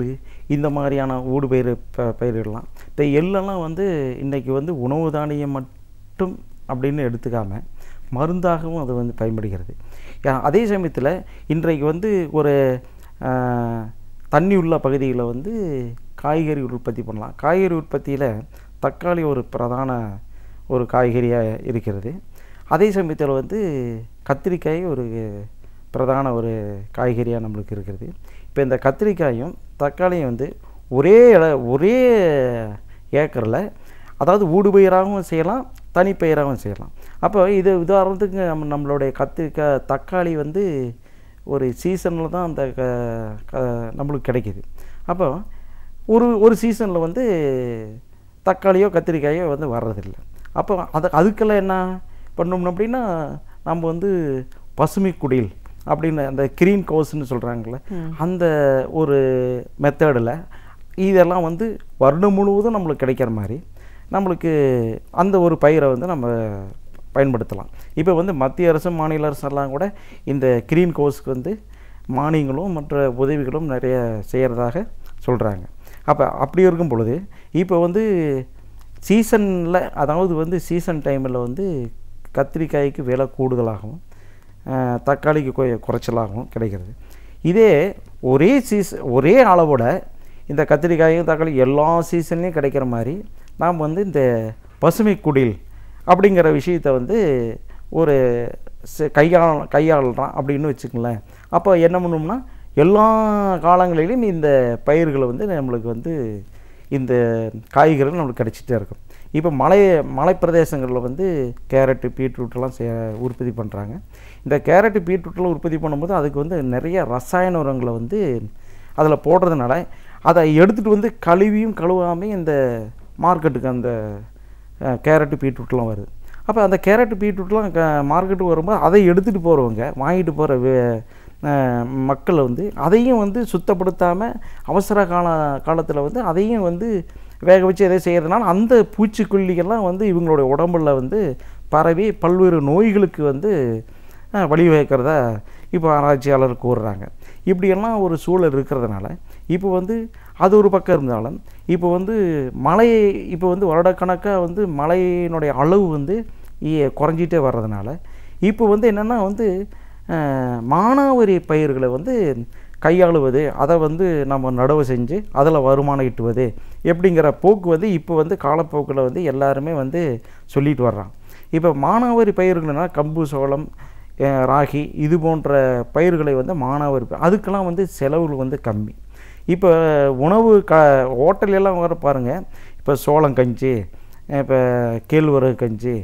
இந்த மாதிரியான ஊடுபயிர் ப பயிரிடலாம் இந்த எள்ளெல்லாம் வந்து இன்றைக்கி வந்து உணவு தானியம் மட்டும் அப்படின்னு எடுத்துக்காமல் மருந்தாகவும் அது வந்து பயன்படுகிறது அதே சமயத்தில் இன்றைக்கு வந்து ஒரு தண்ணி உள்ள பகுதியில் வந்து காய்கறி உற்பத்தி பண்ணலாம் காய்கறி உற்பத்தியில் தக்காளி ஒரு பிரதான ஒரு காய்கறியாக இருக்கிறது அதே சமயத்தில் வந்து கத்திரிக்காய் ஒரு பிரதான ஒரு காய்கறியாக நம்மளுக்கு இருக்கிறது இப்போ இந்த கத்திரிக்காயும் தக்காளியும் வந்து ஒரே இட ஒரே ஏக்கரில் அதாவது ஊடுபயிராகவும் செய்யலாம் தனிப்பயிராகவும் செய்யலாம் அப்போ இது உதாரணத்துக்கு நம்ம நம்மளுடைய கத்திரிக்காய் தக்காளி வந்து ஒரு சீசனில் தான் அந்த க க நம்மளுக்கு கிடைக்கிது அப்போ ஒரு ஒரு சீசனில் வந்து தக்காளியோ கத்திரிக்காயோ வந்து வர்றதில்லை அப்போ அது அதுக்கெல்லாம் என்ன பண்ணணும் அப்படின்னா நம்ம வந்து பசுமை குடில் அப்படின்னு அந்த கிரீன் கவுஸ்ன்னு சொல்கிறாங்களே அந்த ஒரு மெத்தடில் இதெல்லாம் வந்து வருடம் முழுவதும் நம்மளுக்கு கிடைக்கிற மாதிரி நம்மளுக்கு அந்த ஒரு பயிரை வந்து நம்ம பயன்படுத்தலாம் இப்போ வந்து மத்திய அரசு மாநில அரசெல்லாம் கூட இந்த கிரீன் கோர்ஸ்க்கு வந்து மானியங்களும் மற்ற உதவிகளும் நிறைய செய்கிறதாக சொல்கிறாங்க அப்போ அப்படி இருக்கும் பொழுது இப்போ வந்து சீசனில் அதாவது வந்து சீசன் டைமில் வந்து கத்திரிக்காய்க்கு விலை கூடுதலாகவும் தக்காளிக்கு கொ குறைச்சலாகவும் கிடைக்கிறது இதே ஒரே சீசன் ஒரே அளவோட இந்த கத்திரிக்காயும் தக்காளி எல்லா சீசன்லேயும் கிடைக்கிற மாதிரி நாம் வந்து இந்த பசுமை குடில் அப்படிங்கிற விஷயத்தை வந்து ஒரு கையாள் கையாளுறான் அப்படின்னு வச்சுக்கங்களேன் அப்போ என்ன பண்ணோம்னா எல்லா காலங்களிலும் இந்த பயிர்களை வந்து நம்மளுக்கு வந்து இந்த காய்கறிகள் நம்மளுக்கு கிடச்சிட்டே இருக்கும் இப்போ மலை மலை பிரதேசங்களில் வந்து கேரட்டு பீட்ரூட்டெல்லாம் சே உற்பத்தி பண்ணுறாங்க இந்த கேரட்டு பீட்ரூட்டெலாம் உற்பத்தி பண்ணும்போது அதுக்கு வந்து நிறைய ரசாயன உரங்களை வந்து அதில் போடுறதுனால அதை எடுத்துகிட்டு வந்து கழுவியும் கழுவாமே இந்த மார்க்கெட்டுக்கு அந்த கேரட்டு பீட்ரூட்லாம் வருது அப்போ அந்த கேரட்டு பீட்ரூட்லாம் க மார்க்கெட்டுக்கு வரும்போது அதை எடுத்துகிட்டு போகிறவங்க வாங்கிட்டு போகிற மக்களை வந்து அதையும் வந்து சுத்தப்படுத்தாமல் அவசர கால காலத்தில் வந்து அதையும் வந்து வேக வச்சு எதை செய்கிறதுனால அந்த பூச்சிக்கொல்லிகள்லாம் வந்து இவங்களுடைய உடம்புல வந்து பரவி பல்வேறு நோய்களுக்கு வந்து வழிவகுக்கிறதா இப்போ ஆராய்ச்சியாளர் கூறுறாங்க இப்படியெல்லாம் ஒரு சூழல் இருக்கிறதுனால இப்போ வந்து அது ஒரு பக்கம் இருந்தாலும் இப்போ வந்து மழையை இப்போ வந்து வருடக்கணக்காக வந்து மழையினுடைய அளவு வந்து குறைஞ்சிட்டே வர்றதுனால இப்போ வந்து என்னென்னா வந்து மானாவரி பயிர்களை வந்து கையாளுவது அதை வந்து நம்ம நடவு செஞ்சு அதில் வருமானம் இட்டுவது எப்படிங்கிற போக்கு வந்து இப்போ வந்து காலப்போக்கில் வந்து எல்லாருமே வந்து சொல்லிட்டு வர்றான் இப்போ மானாவரி பயிர்கள்னால் கம்பு சோளம் ராகி இது போன்ற பயிர்களை வந்து மானாவரி அதுக்கெல்லாம் வந்து செலவுகள் வந்து கம்மி இப்போ உணவு க ஹோட்டலெல்லாம் வர பாருங்கள் இப்போ சோளம் கஞ்சி இப்போ கேழ்வரகு கஞ்சி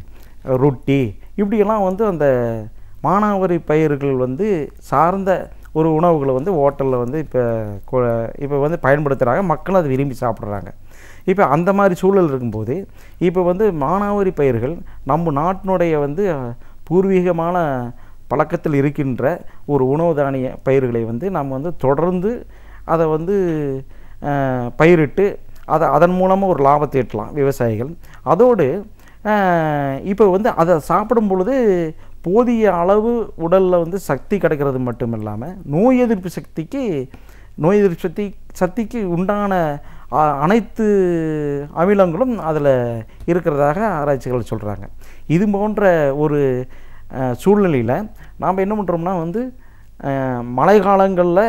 ரொட்டி இப்படியெல்லாம் வந்து அந்த மானாவாரி பயிர்கள் வந்து சார்ந்த ஒரு உணவுகளை வந்து ஹோட்டலில் வந்து இப்போ இப்போ வந்து பயன்படுத்துகிறாங்க மக்களும் அதை விரும்பி சாப்பிட்றாங்க இப்போ அந்த மாதிரி சூழல் இருக்கும்போது இப்போ வந்து மானாவாரி பயிர்கள் நம்ம நாட்டினுடைய வந்து பூர்வீகமான பழக்கத்தில் இருக்கின்ற ஒரு உணவு தானிய பயிர்களை வந்து நம்ம வந்து தொடர்ந்து அதை வந்து பயிரிட்டு அதை அதன் மூலமாக ஒரு லாபத்தை ஈட்டலாம் விவசாயிகள் அதோடு இப்போ வந்து அதை சாப்பிடும் பொழுது போதிய அளவு உடலில் வந்து சக்தி கிடைக்கிறது மட்டும் இல்லாமல் நோய் எதிர்ப்பு சக்திக்கு நோய் எதிர்ப்பு சக்தி சக்திக்கு உண்டான அனைத்து அமிலங்களும் அதில் இருக்கிறதாக ஆராய்ச்சிகள் சொல்கிறாங்க இது போன்ற ஒரு சூழ்நிலையில் நாம் என்ன பண்ணுறோம்னா வந்து மழை காலங்களில்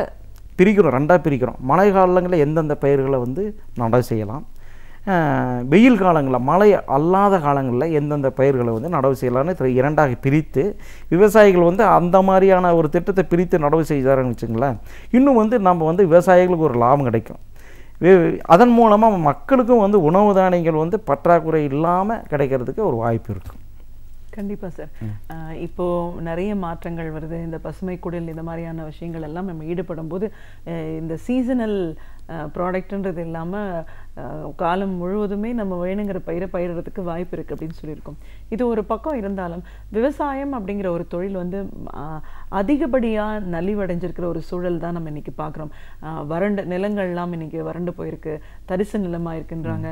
பிரிக்கிறோம் ரெண்டாக பிரிக்கிறோம் மழை காலங்களில் எந்தெந்த பயிர்களை வந்து நடை செய்யலாம் வெயில் காலங்களில் மழை அல்லாத காலங்களில் எந்தெந்த பயிர்களை வந்து நடவு செய்யலான்னு இரண்டாக பிரித்து விவசாயிகள் வந்து அந்த மாதிரியான ஒரு திட்டத்தை பிரித்து நடவு செய்தாருன்னு வச்சுங்களேன் இன்னும் வந்து நம்ம வந்து விவசாயிகளுக்கு ஒரு லாபம் கிடைக்கும் அதன் மூலமாக மக்களுக்கும் வந்து உணவு தானியங்கள் வந்து பற்றாக்குறை இல்லாமல் கிடைக்கிறதுக்கு ஒரு வாய்ப்பு இருக்கும் கண்டிப்பாக சார் இப்போது நிறைய மாற்றங்கள் வருது இந்த பசுமை குடில் இந்த மாதிரியான விஷயங்கள் எல்லாம் நம்ம ஈடுபடும் போது இந்த சீசனல் ப்ராடக்ட்டுன்றது இல்லாமல் காலம் முழுவதுமே நம்ம வேணுங்கிற பயிரை பயிரிடுறதுக்கு வாய்ப்பு இருக்குது அப்படின்னு சொல்லியிருக்கோம் இது ஒரு பக்கம் இருந்தாலும் விவசாயம் அப்படிங்கிற ஒரு தொழில் வந்து அதிகப்படியாக நலிவடைஞ்சிருக்கிற ஒரு சூழல் தான் நம்ம இன்றைக்கி பார்க்குறோம் வறண்டு நிலங்கள்லாம் இன்றைக்கி வறண்டு போயிருக்கு தரிசு நிலமாக இருக்குன்றாங்க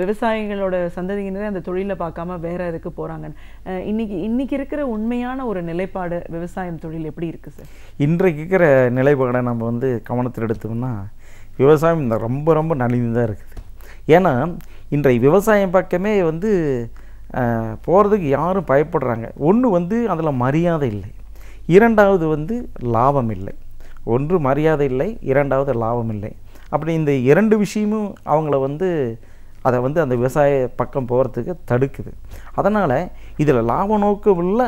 விவசாயிகளோட சந்ததியினரே அந்த தொழிலை பார்க்காம வேற இதுக்கு போகிறாங்க இன்னைக்கு இன்றைக்கி இருக்கிற உண்மையான ஒரு நிலைப்பாடு விவசாயம் தொழில் எப்படி இருக்குது சார் இன்றைக்கு இருக்கிற நிலைப்பாடை நம்ம வந்து கவனத்தில் எடுத்தோம்னா விவசாயம் இந்த ரொம்ப ரொம்ப நலிந்து தான் இருக்குது ஏன்னா இன்றைய விவசாயம் பக்கமே வந்து போகிறதுக்கு யாரும் பயப்படுறாங்க ஒன்று வந்து அதில் மரியாதை இல்லை இரண்டாவது வந்து லாபம் இல்லை ஒன்று மரியாதை இல்லை இரண்டாவது லாபம் இல்லை அப்படி இந்த இரண்டு விஷயமும் அவங்கள வந்து அதை வந்து அந்த விவசாய பக்கம் போகிறதுக்கு தடுக்குது அதனால் இதில் லாப நோக்கம் உள்ள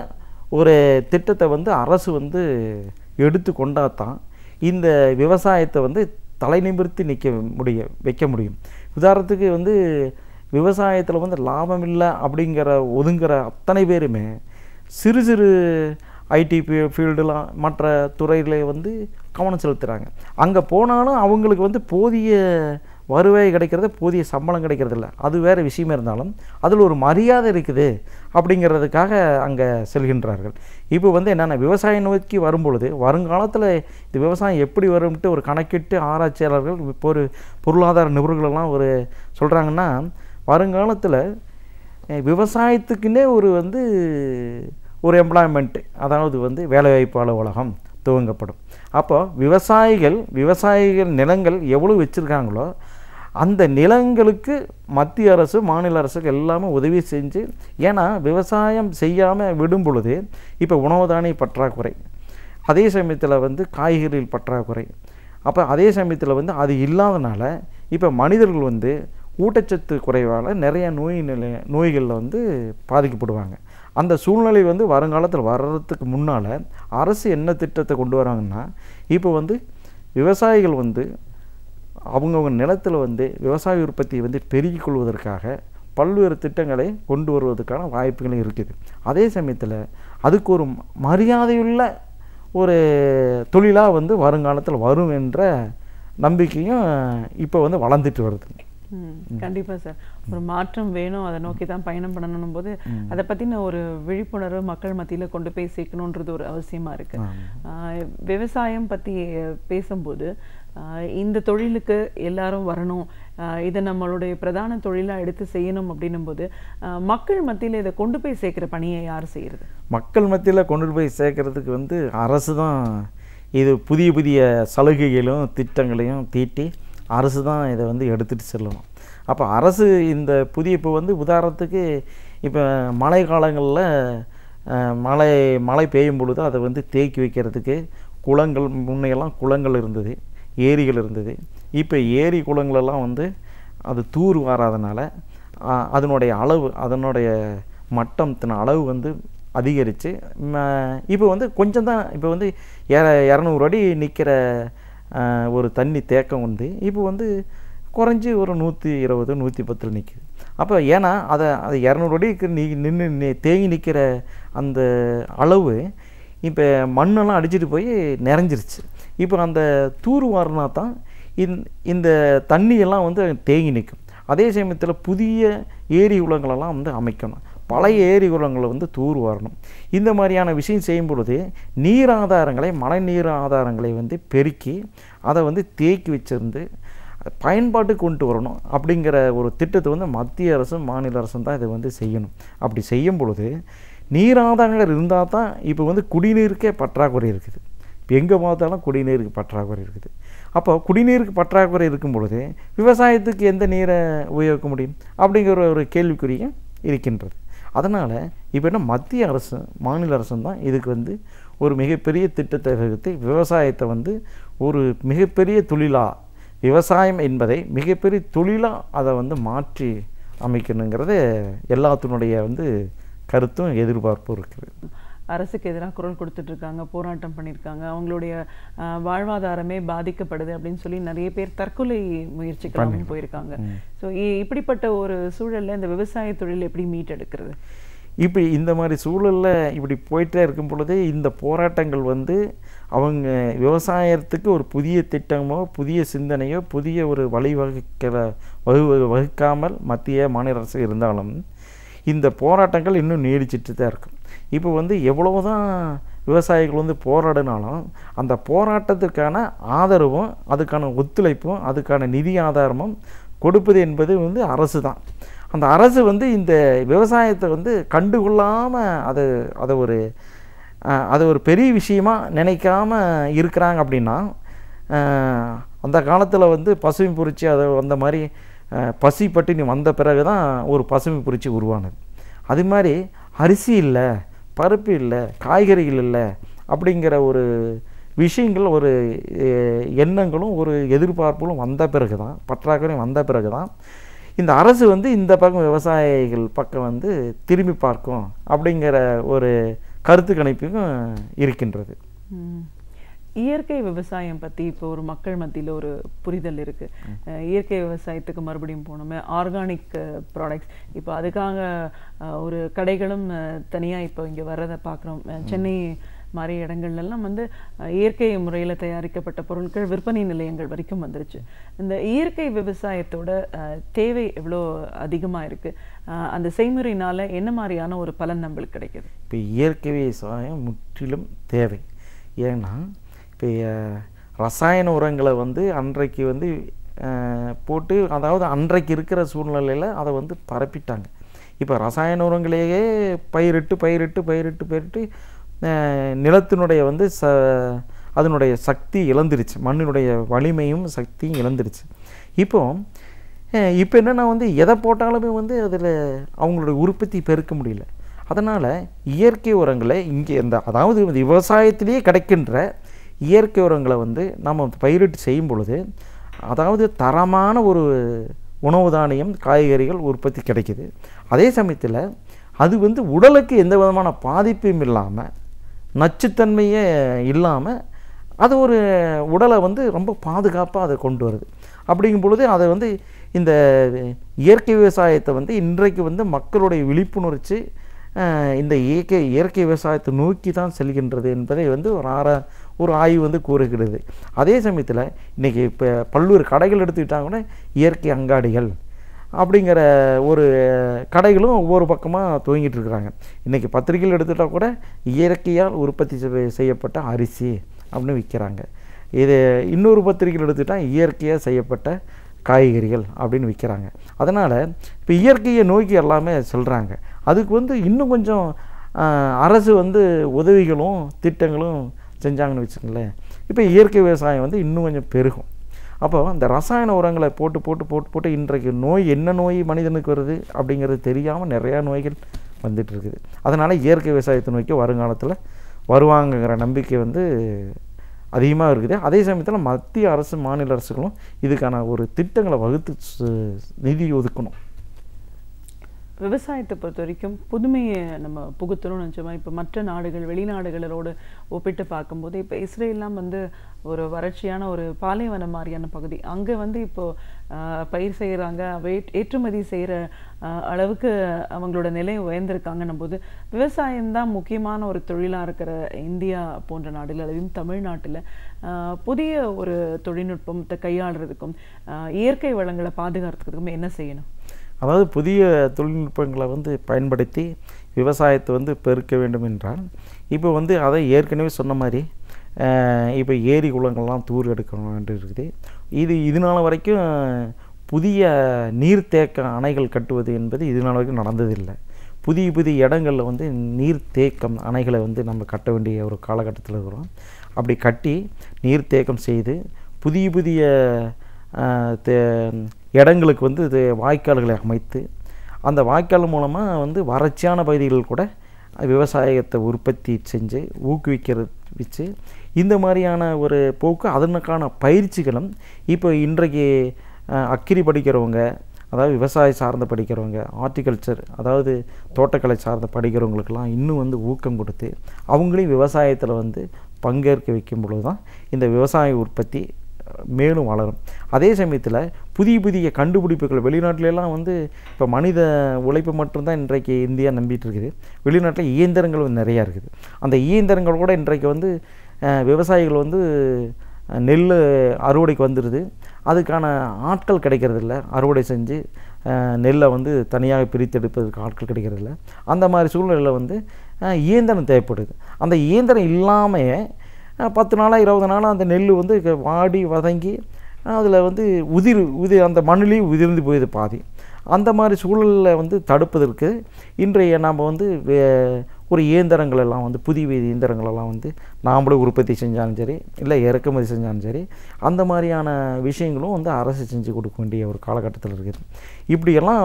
ஒரு திட்டத்தை வந்து அரசு வந்து எடுத்து கொண்டா தான் இந்த விவசாயத்தை வந்து தலை நிமிர்த்தி நிற்க முடிய வைக்க முடியும் உதாரணத்துக்கு வந்து விவசாயத்தில் வந்து லாபம் இல்லை அப்படிங்கிற ஒதுங்கிற அத்தனை பேருமே சிறு சிறு ஐடி ஃபீல்டுலாம் மற்ற துறையில் வந்து கவனம் செலுத்துகிறாங்க அங்கே போனாலும் அவங்களுக்கு வந்து போதிய வருவாய் கிடைக்கிறது போதிய சம்பளம் கிடைக்கிறது இல்லை அது வேறு விஷயமே இருந்தாலும் அதில் ஒரு மரியாதை இருக்குது அப்படிங்கிறதுக்காக அங்கே செல்கின்றார்கள் இப்போ வந்து என்னென்னா விவசாய நோக்கி வரும்பொழுது வருங்காலத்தில் இந்த விவசாயம் எப்படி வரும்ட்டு ஒரு கணக்கிட்டு ஆராய்ச்சியாளர்கள் இப்போ ஒரு பொருளாதார நிபுணர்களெல்லாம் ஒரு சொல்கிறாங்கன்னா வருங்காலத்தில் விவசாயத்துக்குன்னே ஒரு வந்து ஒரு எம்ப்ளாய்மெண்ட்டு அதாவது வந்து வேலைவாய்ப்பு அலுவலகம் துவங்கப்படும் அப்போது விவசாயிகள் விவசாயிகள் நிலங்கள் எவ்வளோ வச்சுருக்காங்களோ அந்த நிலங்களுக்கு மத்திய அரசு மாநில அரசுக்கு எல்லாமே உதவி செஞ்சு ஏன்னா விவசாயம் செய்யாமல் விடும் பொழுது இப்போ உணவு தானிய பற்றாக்குறை அதே சமயத்தில் வந்து காய்கறிகள் பற்றாக்குறை அப்போ அதே சமயத்தில் வந்து அது இல்லாதனால இப்போ மனிதர்கள் வந்து ஊட்டச்சத்து குறைவால் நிறைய நோய் நிலை நோய்களில் வந்து பாதிக்கப்படுவாங்க அந்த சூழ்நிலை வந்து வருங்காலத்தில் வர்றதுக்கு முன்னால் அரசு என்ன திட்டத்தை கொண்டு வராங்கன்னா இப்போ வந்து விவசாயிகள் வந்து அவங்கவுங்க நிலத்தில் வந்து விவசாய உற்பத்தியை வந்து பெருகிக் கொள்வதற்காக பல்வேறு திட்டங்களை கொண்டு வருவதற்கான வாய்ப்புகளும் இருக்குது அதே சமயத்தில் அதுக்கு ஒரு மரியாதையுள்ள ஒரு தொழிலாக வந்து வருங்காலத்தில் வரும் என்ற நம்பிக்கையும் இப்போ வந்து வளர்ந்துட்டு வருது கண்டிப்பாக சார் ஒரு மாற்றம் வேணும் அதை நோக்கி தான் பயணம் பண்ணணும் போது அதை பற்றின ஒரு விழிப்புணர்வு மக்கள் மத்தியில் கொண்டு போய் சேர்க்கணுன்றது ஒரு அவசியமாக இருக்குது விவசாயம் பற்றி பேசும்போது இந்த தொழிலுக்கு எல்லாரும் வரணும் இதை நம்மளுடைய பிரதான தொழிலாக எடுத்து செய்யணும் அப்படின்னும் போது மக்கள் மத்தியில் இதை கொண்டு போய் சேர்க்குற பணியை யார் செய்கிறது மக்கள் மத்தியில் கொண்டு போய் சேர்க்கறதுக்கு வந்து அரசு தான் இது புதிய புதிய சலுகைகளும் திட்டங்களையும் தீட்டி அரசு தான் இதை வந்து எடுத்துகிட்டு செல்லணும் அப்போ அரசு இந்த புதிய இப்போ வந்து உதாரணத்துக்கு இப்போ மழை காலங்களில் மழை மழை பெய்யும் பொழுது அதை வந்து தேக்கி வைக்கிறதுக்கு குளங்கள் முன்னையெல்லாம் குளங்கள் இருந்தது ஏரிகள் இருந்தது இப்போ ஏரி குளங்களெல்லாம் வந்து அது தூர் வாராதனால அதனுடைய அளவு அதனுடைய மட்டத்தின் அளவு வந்து அதிகரித்து இப்போ வந்து கொஞ்சம் தான் இப்போ வந்து இரநூறு அடி நிற்கிற ஒரு தண்ணி தேக்கம் வந்து இப்போ வந்து குறைஞ்சி ஒரு நூற்றி இருபது நூற்றி பத்தில் நிற்குது அப்போ ஏன்னா அதை அது இரநூறு அடிக்கு நீ நின்று தேங்கி நிற்கிற அந்த அளவு இப்போ மண்ணெல்லாம் அடிச்சுட்டு போய் நிறைஞ்சிருச்சு இப்போ அந்த தூர் வாரினா தான் இந்த தண்ணியெல்லாம் வந்து தேங்கி நிற்கும் அதே சமயத்தில் புதிய ஏரி குளங்களெல்லாம் வந்து அமைக்கணும் பழைய ஏரி குளங்களை வந்து தூர் வரணும் இந்த மாதிரியான விஷயம் செய்யும் பொழுது நீர் ஆதாரங்களை மழை நீர் ஆதாரங்களை வந்து பெருக்கி அதை வந்து தேக்கி வச்சுருந்து பயன்பாட்டுக்கு கொண்டு வரணும் அப்படிங்கிற ஒரு திட்டத்தை வந்து மத்திய அரசும் மாநில அரசும் தான் இதை வந்து செய்யணும் அப்படி செய்யும் பொழுது நீர் ஆதாரங்கள் இருந்தால் தான் இப்போ வந்து குடிநீருக்கே பற்றாக்குறை இருக்குது எங்கே பார்த்தாலும் குடிநீருக்கு பற்றாக்குறை இருக்குது அப்போ குடிநீருக்கு பற்றாக்குறை இருக்கும் பொழுது விவசாயத்துக்கு எந்த நீரை உபயோகிக்க முடியும் அப்படிங்கிற ஒரு கேள்விக்குறியும் இருக்கின்றது அதனால் இப்போ என்ன மத்திய அரசு மாநில அரசும் தான் இதுக்கு வந்து ஒரு மிகப்பெரிய திட்டத்தை வகுத்து விவசாயத்தை வந்து ஒரு மிகப்பெரிய தொழிலாக விவசாயம் என்பதை மிகப்பெரிய தொழிலாக அதை வந்து மாற்றி அமைக்கணுங்கிறது எல்லாத்தினுடைய வந்து கருத்தும் எதிர்பார்ப்பும் இருக்குது அரசுக்கு எதிராக குரல் கொடுத்துட்ருக்காங்க போராட்டம் பண்ணியிருக்காங்க அவங்களுடைய வாழ்வாதாரமே பாதிக்கப்படுது அப்படின்னு சொல்லி நிறைய பேர் தற்கொலை முயற்சிக்கலாம்னு போயிருக்காங்க ஸோ இப்படிப்பட்ட ஒரு சூழலில் இந்த விவசாய தொழில் எப்படி மீட்டெடுக்கிறது இப்படி இந்த மாதிரி சூழலில் இப்படி போயிட்டே இருக்கும் பொழுது இந்த போராட்டங்கள் வந்து அவங்க விவசாயத்துக்கு ஒரு புதிய திட்டமோ புதிய சிந்தனையோ புதிய ஒரு வழிவகுக்கிற வகு வகுக்காமல் மத்திய மாநில அரசு இருந்தாலும் இந்த போராட்டங்கள் இன்னும் நீடிச்சிட்டு தான் இருக்கும் இப்போ வந்து எவ்வளோ தான் விவசாயிகள் வந்து போராடினாலும் அந்த போராட்டத்துக்கான ஆதரவும் அதுக்கான ஒத்துழைப்பும் அதுக்கான நிதி ஆதாரமும் கொடுப்பது என்பது வந்து அரசு தான் அந்த அரசு வந்து இந்த விவசாயத்தை வந்து கண்டுகொள்ளாமல் அது அதை ஒரு அது ஒரு பெரிய விஷயமாக நினைக்காம இருக்கிறாங்க அப்படின்னா அந்த காலத்தில் வந்து பசுமை புரிச்சி அதை அந்த மாதிரி பசி பட்டினி வந்த பிறகு தான் ஒரு பசுமை புரிச்சி உருவானது அது மாதிரி அரிசி இல்லை பருப்பு இல்லை காய்கறிகள் இல்லை அப்படிங்கிற ஒரு விஷயங்கள் ஒரு எண்ணங்களும் ஒரு எதிர்பார்ப்புகளும் வந்த பிறகு தான் பற்றாக்குறையும் வந்த பிறகு தான் இந்த அரசு வந்து இந்த பக்கம் விவசாயிகள் பக்கம் வந்து திரும்பி பார்க்கும் அப்படிங்கிற ஒரு கருத்து கணிப்புக்கும் இருக்கின்றது இயற்கை விவசாயம் பற்றி இப்போ ஒரு மக்கள் மத்தியில் ஒரு புரிதல் இருக்குது இயற்கை விவசாயத்துக்கு மறுபடியும் போனோமே ஆர்கானிக் ப்ராடக்ட்ஸ் இப்போ அதுக்காக ஒரு கடைகளும் தனியாக இப்போ இங்கே வர்றதை பார்க்குறோம் சென்னை மாதிரி இடங்கள்லாம் வந்து இயற்கை முறையில் தயாரிக்கப்பட்ட பொருட்கள் விற்பனை நிலையங்கள் வரைக்கும் வந்துருச்சு இந்த இயற்கை விவசாயத்தோட தேவை எவ்வளோ அதிகமாக இருக்குது அந்த செய்முறையினால் என்ன மாதிரியான ஒரு பலன் நம்மளுக்கு கிடைக்கிது இப்போ இயற்கை விவசாயம் முற்றிலும் தேவை ஏன்னா இப்போ ரசாயன உரங்களை வந்து அன்றைக்கு வந்து போட்டு அதாவது அன்றைக்கு இருக்கிற சூழ்நிலையில் அதை வந்து பரப்பிட்டாங்க இப்போ ரசாயன உரங்களையே பயிரிட்டு பயிரிட்டு பயிரிட்டு பயிரிட்டு நிலத்தினுடைய வந்து ச அதனுடைய சக்தி இழந்துருச்சு மண்ணினுடைய வலிமையும் சக்தியும் இழந்துருச்சு இப்போது இப்போ என்னென்னா வந்து எதை போட்டாலுமே வந்து அதில் அவங்களுடைய உற்பத்தி பெருக்க முடியல அதனால் இயற்கை உரங்களை இங்கே இந்த அதாவது விவசாயத்திலேயே கிடைக்கின்ற இயற்கை உரங்களை வந்து நம்ம பயிரிட்டு செய்யும் பொழுது அதாவது தரமான ஒரு உணவு தானியம் காய்கறிகள் உற்பத்தி கிடைக்கிது அதே சமயத்தில் அது வந்து உடலுக்கு எந்த விதமான பாதிப்பும் இல்லாமல் நச்சுத்தன்மையே இல்லாமல் அது ஒரு உடலை வந்து ரொம்ப பாதுகாப்பாக அதை கொண்டு வருது அப்படிங்கும் பொழுது அதை வந்து இந்த இயற்கை விவசாயத்தை வந்து இன்றைக்கு வந்து மக்களுடைய விழிப்புணர்ச்சி இந்த இயற்கை இயற்கை விவசாயத்தை நோக்கி தான் செல்கின்றது என்பதை வந்து ஒரு ஆற ஒரு ஆய்வு வந்து கூறுகிறது அதே சமயத்தில் இன்றைக்கி இப்போ பல்வேறு கடைகள் எடுத்துக்கிட்டாங்கன்னா இயற்கை அங்காடிகள் அப்படிங்கிற ஒரு கடைகளும் ஒவ்வொரு பக்கமாக துவங்கிட்டு இருக்கிறாங்க இன்றைக்கி பத்திரிகைகள் எடுத்துகிட்டால் கூட இயற்கையால் உற்பத்தி செய்யப்பட்ட அரிசி அப்படின்னு விற்கிறாங்க இது இன்னொரு பத்திரிகைகள் எடுத்துகிட்டால் இயற்கையாக செய்யப்பட்ட காய்கறிகள் அப்படின்னு விற்கிறாங்க அதனால் இப்போ இயற்கையை நோக்கி எல்லாமே சொல்கிறாங்க அதுக்கு வந்து இன்னும் கொஞ்சம் அரசு வந்து உதவிகளும் திட்டங்களும் செஞ்சாங்கன்னு வச்சுக்கங்களேன் இப்போ இயற்கை விவசாயம் வந்து இன்னும் கொஞ்சம் பெருகும் அப்போ அந்த ரசாயன உரங்களை போட்டு போட்டு போட்டு போட்டு இன்றைக்கு நோய் என்ன நோய் மனிதனுக்கு வருது அப்படிங்கிறது தெரியாமல் நிறையா நோய்கள் வந்துட்டு இருக்குது அதனால் இயற்கை விவசாயத்தை நோக்கி வருங்காலத்தில் வருவாங்கங்கிற நம்பிக்கை வந்து அதிகமாக இருக்குது அதே சமயத்தில் மத்திய அரசு மாநில அரசுகளும் இதுக்கான ஒரு திட்டங்களை வகுத்து நிதி ஒதுக்கணும் விவசாயத்தை பொறுத்த வரைக்கும் புதுமையை நம்ம புகுத்தணும்னு நினச்சோமா இப்போ மற்ற நாடுகள் வெளிநாடுகளோடு ஒப்பிட்டு பார்க்கும்போது இப்போ இஸ்ரேல்லாம் வந்து ஒரு வறட்சியான ஒரு பாலைவனம் மாதிரியான பகுதி அங்கே வந்து இப்போது பயிர் செய்கிறாங்க ஏற்றுமதி செய்கிற அளவுக்கு அவங்களோட நிலை உயர்ந்திருக்காங்கன்னும் போது விவசாயம்தான் முக்கியமான ஒரு தொழிலாக இருக்கிற இந்தியா போன்ற நாடுகள் அதுவும் தமிழ்நாட்டில் புதிய ஒரு தொழில்நுட்பத்தை கையாளுறதுக்கும் இயற்கை வளங்களை பாதுகாத்துக்கிறதுக்கும் என்ன செய்யணும் அதாவது புதிய தொழில்நுட்பங்களை வந்து பயன்படுத்தி விவசாயத்தை வந்து பெருக்க வேண்டும் என்றால் இப்போ வந்து அதை ஏற்கனவே சொன்ன மாதிரி இப்போ ஏரி குளங்கள்லாம் தூர் எடுக்கணும் என்று இருக்குது இது இதனால் வரைக்கும் புதிய நீர்த்தேக்க அணைகள் கட்டுவது என்பது இதனால் வரைக்கும் நடந்ததில்லை புதிய புதிய இடங்களில் வந்து நீர்த்தேக்கம் அணைகளை வந்து நம்ம கட்ட வேண்டிய ஒரு காலகட்டத்தில் இருக்கிறோம் அப்படி கட்டி நீர்த்தேக்கம் செய்து புதிய புதிய தே இடங்களுக்கு வந்து இது வாய்க்கால்களை அமைத்து அந்த வாய்க்கால் மூலமாக வந்து வறட்சியான பகுதிகள் கூட விவசாயத்தை உற்பத்தி செஞ்சு ஊக்குவிக்கிறது வச்சு இந்த மாதிரியான ஒரு போக்கு அதனுக்கான பயிற்சிகளும் இப்போ இன்றைக்கு அக்கிரி படிக்கிறவங்க அதாவது விவசாயம் சார்ந்த படிக்கிறவங்க ஆர்டிகல்ச்சர் அதாவது தோட்டக்கலை சார்ந்த படிக்கிறவங்களுக்கெல்லாம் இன்னும் வந்து ஊக்கம் கொடுத்து அவங்களையும் விவசாயத்தில் வந்து பங்கேற்க வைக்கும் பொழுது தான் இந்த விவசாய உற்பத்தி மேலும் வளரும் அதே சமயத்தில் புதிய புதிய கண்டுபிடிப்புகள் வெளிநாட்டிலலாம் வந்து இப்போ மனித உழைப்பு மட்டும்தான் இன்றைக்கு இந்தியா நம்பிட்டு இருக்குது வெளிநாட்டில் இயந்திரங்கள் நிறையா இருக்குது அந்த இயந்திரங்கள் கூட இன்றைக்கு வந்து விவசாயிகள் வந்து நெல் அறுவடைக்கு வந்துடுது அதுக்கான ஆட்கள் கிடைக்கிறதில்ல அறுவடை செஞ்சு நெல்லை வந்து தனியாக பிரித்தெடுப்பதற்கு ஆட்கள் கிடைக்கிறதில்ல அந்த மாதிரி சூழ்நிலையில் வந்து இயந்திரம் தேவைப்படுது அந்த இயந்திரம் இல்லாமல் பத்து நாளாக இருபது நாளாக அந்த நெல் வந்து வாடி வதங்கி அதில் வந்து உதிர் உதி அந்த மண்ணிலையும் உதிர்ந்து போயிது பாதி அந்த மாதிரி சூழலில் வந்து தடுப்பதற்கு இன்றைய நாம் வந்து ஒரு இயந்திரங்கள் எல்லாம் வந்து புதிய இயந்திரங்களெல்லாம் வந்து நாமளே உற்பத்தி செஞ்சாலும் சரி இல்லை இறக்குமதி செஞ்சாலும் சரி அந்த மாதிரியான விஷயங்களும் வந்து அரசு செஞ்சு கொடுக்க வேண்டிய ஒரு காலகட்டத்தில் இருக்குது இப்படியெல்லாம்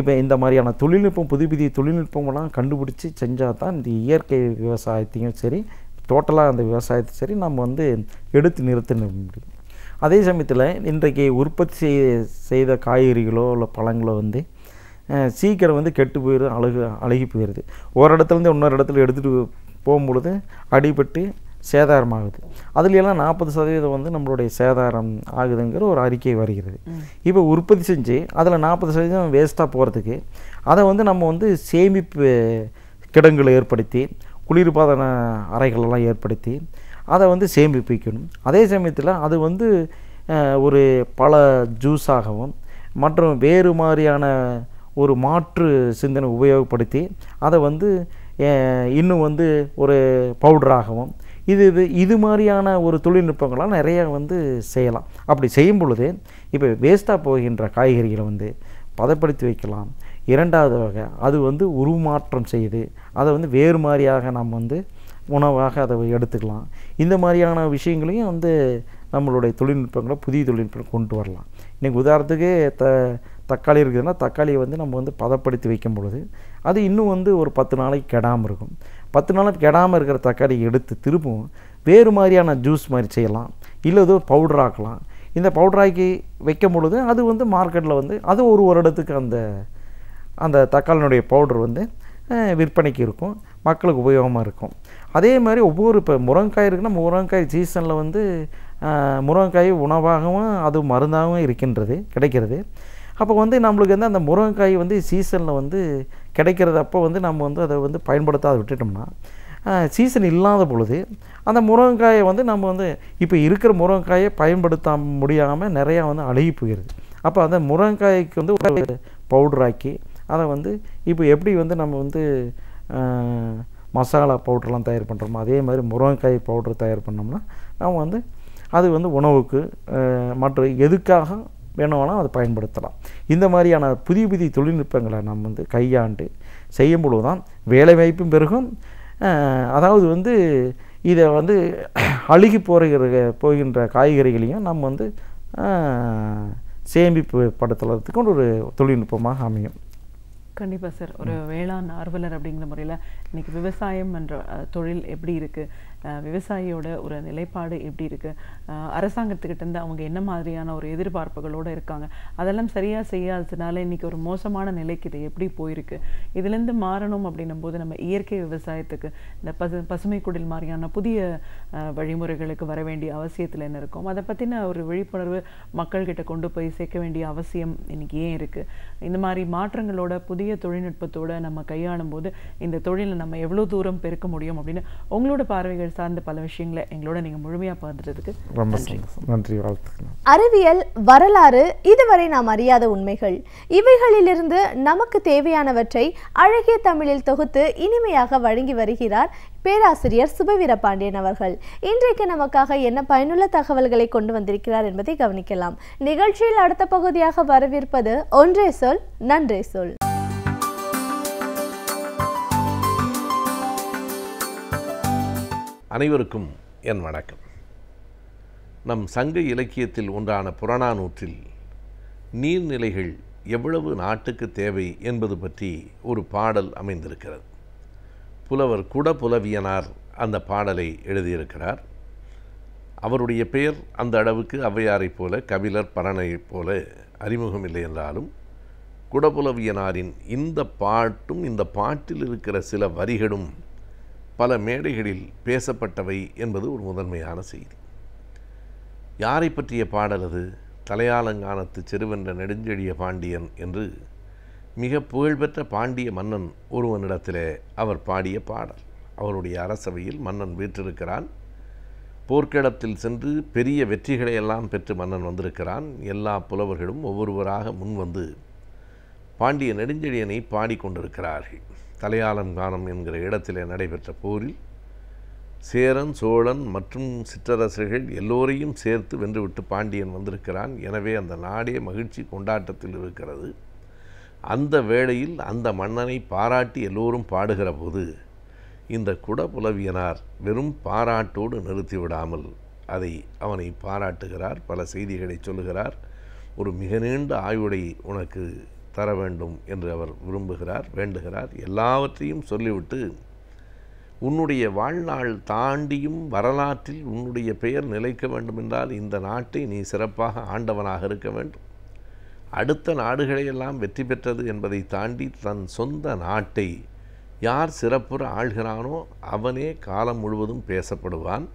இப்போ இந்த மாதிரியான தொழில்நுட்பம் புதிய புதிய தொழில்நுட்பமெல்லாம் கண்டுபிடிச்சி செஞ்சால் தான் இந்த இயற்கை விவசாயத்தையும் சரி டோட்டலாக அந்த விவசாயத்தை சரி நம்ம வந்து எடுத்து நிறுத்த முடியும் அதே சமயத்தில் இன்றைக்கு உற்பத்தி செய் செய்த காய்கறிகளோ இல்லை பழங்களோ வந்து சீக்கிரம் வந்து கெட்டு போயிடும் அழுகு அழுகி போயிடுது ஒரு இடத்துலேருந்து இன்னொரு இடத்துல எடுத்துகிட்டு போகும்பொழுது அடிபட்டு சேதாரம் ஆகுது அதுலெல்லாம் நாற்பது சதவீதம் வந்து நம்மளுடைய சேதாரம் ஆகுதுங்கிற ஒரு அறிக்கை வருகிறது இப்போ உற்பத்தி செஞ்சு அதில் நாற்பது சதவீதம் வேஸ்ட்டாக போகிறதுக்கு அதை வந்து நம்ம வந்து சேமிப்பு கிடங்களை ஏற்படுத்தி குளிர்பாதன அறைகளெல்லாம் ஏற்படுத்தி அதை வந்து சேமிப்பு வைக்கணும் அதே சமயத்தில் அது வந்து ஒரு பல ஜூஸாகவும் மற்றும் வேறு மாதிரியான ஒரு மாற்று சிந்தனை உபயோகப்படுத்தி அதை வந்து இன்னும் வந்து ஒரு பவுடராகவும் இது இது இது மாதிரியான ஒரு தொழில்நுட்பங்களாக நிறையா வந்து செய்யலாம் அப்படி செய்யும் பொழுது இப்போ வேஸ்ட்டாக போகின்ற காய்கறிகளை வந்து பதப்படுத்தி வைக்கலாம் இரண்டாவது வகை அது வந்து உருமாற்றம் செய்து அதை வந்து வேறு மாதிரியாக நாம் வந்து உணவாக அதை எடுத்துக்கலாம் இந்த மாதிரியான விஷயங்களையும் வந்து நம்மளுடைய தொழில்நுட்பங்களை புதிய தொழில்நுட்பங்களை கொண்டு வரலாம் இன்றைக்கி உதாரணத்துக்கு த தக்காளி இருக்குதுன்னா தக்காளியை வந்து நம்ம வந்து பதப்படுத்தி வைக்கும் பொழுது அது இன்னும் வந்து ஒரு பத்து நாளைக்கு கெடாமல் இருக்கும் பத்து நாளைக்கு கெடாமல் இருக்கிற தக்காளி எடுத்து திரும்பவும் வேறு மாதிரியான ஜூஸ் மாதிரி செய்யலாம் இல்லை ஏதோ பவுடர் ஆக்கலாம் இந்த பவுடராக்கி வைக்கும் பொழுது அது வந்து மார்க்கெட்டில் வந்து அது ஒரு வருடத்துக்கு அந்த அந்த தக்காளினுடைய பவுடர் வந்து விற்பனைக்கு இருக்கும் மக்களுக்கு உபயோகமாக இருக்கும் அதே மாதிரி ஒவ்வொரு இப்போ முருங்கைக்காய் இருக்குன்னா முருங்கைக்காய் சீசனில் வந்து முருங்கைக்காய் உணவாகவும் அது மருந்தாகவும் இருக்கின்றது கிடைக்கிறது அப்போ வந்து நம்மளுக்கு வந்து அந்த முருங்கைக்காய் வந்து சீசனில் வந்து கிடைக்கிறது அப்போ வந்து நம்ம வந்து அதை வந்து பயன்படுத்தாத விட்டுட்டோம்னா சீசன் இல்லாத பொழுது அந்த முருங்கைக்காயை வந்து நம்ம வந்து இப்போ இருக்கிற முருங்கைக்காயை பயன்படுத்த முடியாமல் நிறையா வந்து அழுகி போயிடுது அப்போ அந்த முருங்கைக்காய்க்கு வந்து பவுடராக்கி அதை வந்து இப்போ எப்படி வந்து நம்ம வந்து மசாலா பவுட்ருலாம் தயார் பண்ணுறோமோ அதே மாதிரி முருங்கைக்காய் பவுட்ரு தயார் பண்ணோம்னா நம்ம வந்து அது வந்து உணவுக்கு மற்ற எதுக்காக வேணும்னா அதை பயன்படுத்தலாம் இந்த மாதிரியான புதிய புதிய தொழில்நுட்பங்களை நம்ம வந்து கையாண்டு செய்யும்பொழுது தான் வேலை வாய்ப்பும் பெருகும் அதாவது வந்து இதை வந்து அழுகி போகிற போகின்ற காய்கறிகளையும் நம்ம வந்து சேமிப்பு படுத்துறதுக்கு ஒரு தொழில்நுட்பமாக அமையும் கண்டிப்பாக சார் ஒரு வேளாண் ஆர்வலர் அப்படிங்கிற முறையில் இன்றைக்கி விவசாயம் என்ற தொழில் எப்படி இருக்குது விவசாயியோட ஒரு நிலைப்பாடு எப்படி இருக்குது அரசாங்கத்துக்கிட்டேருந்து அவங்க என்ன மாதிரியான ஒரு எதிர்பார்ப்புகளோடு இருக்காங்க அதெல்லாம் சரியாக செய்யாததுனால இன்றைக்கி ஒரு மோசமான நிலைக்கு இது எப்படி போயிருக்கு இதுலேருந்து மாறணும் அப்படின்னும் போது நம்ம இயற்கை விவசாயத்துக்கு இந்த பசு பசுமை குடில் மாதிரியான புதிய வழிமுறைகளுக்கு வர வேண்டிய அவசியத்தில் என்ன இருக்கும் அதை பற்றின ஒரு விழிப்புணர்வு மக்கள்கிட்ட கொண்டு போய் சேர்க்க வேண்டிய அவசியம் இன்றைக்கி ஏன் இருக்குது இந்த மாதிரி மாற்றங்களோட புதிய தொழில்நுட்பத்தோடு நம்ம கையாளும் போது இந்த தொழிலை நம்ம எவ்வளோ தூரம் பெருக்க முடியும் அப்படின்னு உங்களோட பார்வைகள் அறிவியல் சார்ந்த பல விஷயங்களை எங்களோட நீங்க முழுமையா பகிர்ந்துட்டதுக்கு ரொம்ப நன்றி வாழ்த்துக்கலாம் அறிவியல் வரலாறு இதுவரை நாம் அறியாத உண்மைகள் இவைகளிலிருந்து நமக்கு தேவையானவற்றை அழகிய தமிழில் தொகுத்து இனிமையாக வழங்கி வருகிறார் பேராசிரியர் சுபவீர பாண்டியன் அவர்கள் இன்றைக்கு நமக்காக என்ன பயனுள்ள தகவல்களை கொண்டு வந்திருக்கிறார் என்பதை கவனிக்கலாம் நிகழ்ச்சியில் அடுத்த பகுதியாக வரவிருப்பது ஒன்றே சொல் நன்றே சொல் அனைவருக்கும் என் வணக்கம் நம் சங்க இலக்கியத்தில் ஒன்றான புறநானூற்றில் நீர்நிலைகள் எவ்வளவு நாட்டுக்கு தேவை என்பது பற்றி ஒரு பாடல் அமைந்திருக்கிறது புலவர் குட புலவியனார் அந்த பாடலை எழுதியிருக்கிறார் அவருடைய பெயர் அந்த அளவுக்கு ஔவையாரைப் போல கபிலர் பரணையைப் போல அறிமுகம் இல்லை என்றாலும் குடபுலவியனாரின் இந்த பாட்டும் இந்த பாட்டில் இருக்கிற சில வரிகளும் பல மேடைகளில் பேசப்பட்டவை என்பது ஒரு முதன்மையான செய்தி யாரை பற்றிய பாடல் அது தலையாலங்கானத்து செருவென்ற நெடுஞ்செழிய பாண்டியன் என்று மிக புகழ்பெற்ற பாண்டிய மன்னன் ஒருவனிடத்திலே அவர் பாடிய பாடல் அவருடைய அரசவையில் மன்னன் வீற்றிருக்கிறான் போர்க்கிடத்தில் சென்று பெரிய வெற்றிகளை எல்லாம் பெற்று மன்னன் வந்திருக்கிறான் எல்லா புலவர்களும் ஒவ்வொருவராக முன்வந்து பாண்டிய நெடுஞ்செழியனை பாடிக்கொண்டிருக்கிறார்கள் காணம் என்கிற இடத்திலே நடைபெற்ற போரில் சேரன் சோழன் மற்றும் சிற்றரசர்கள் எல்லோரையும் சேர்த்து வென்றுவிட்டு பாண்டியன் வந்திருக்கிறான் எனவே அந்த நாடே மகிழ்ச்சி கொண்டாட்டத்தில் இருக்கிறது அந்த வேளையில் அந்த மன்னனை பாராட்டி எல்லோரும் பாடுகிற போது இந்த குடபுலவியனார் வெறும் பாராட்டோடு நிறுத்திவிடாமல் அதை அவனை பாராட்டுகிறார் பல செய்திகளை சொல்லுகிறார் ஒரு மிக நீண்ட ஆயுடை உனக்கு தர வேண்டும் என்று அவர் விரும்புகிறார் வேண்டுகிறார் எல்லாவற்றையும் சொல்லிவிட்டு உன்னுடைய வாழ்நாள் தாண்டியும் வரலாற்றில் உன்னுடைய பெயர் நிலைக்க வேண்டுமென்றால் இந்த நாட்டை நீ சிறப்பாக ஆண்டவனாக இருக்க வேண்டும் அடுத்த நாடுகளையெல்லாம் வெற்றி பெற்றது என்பதை தாண்டி தன் சொந்த நாட்டை யார் சிறப்புற ஆள்கிறானோ அவனே காலம் முழுவதும் பேசப்படுவான்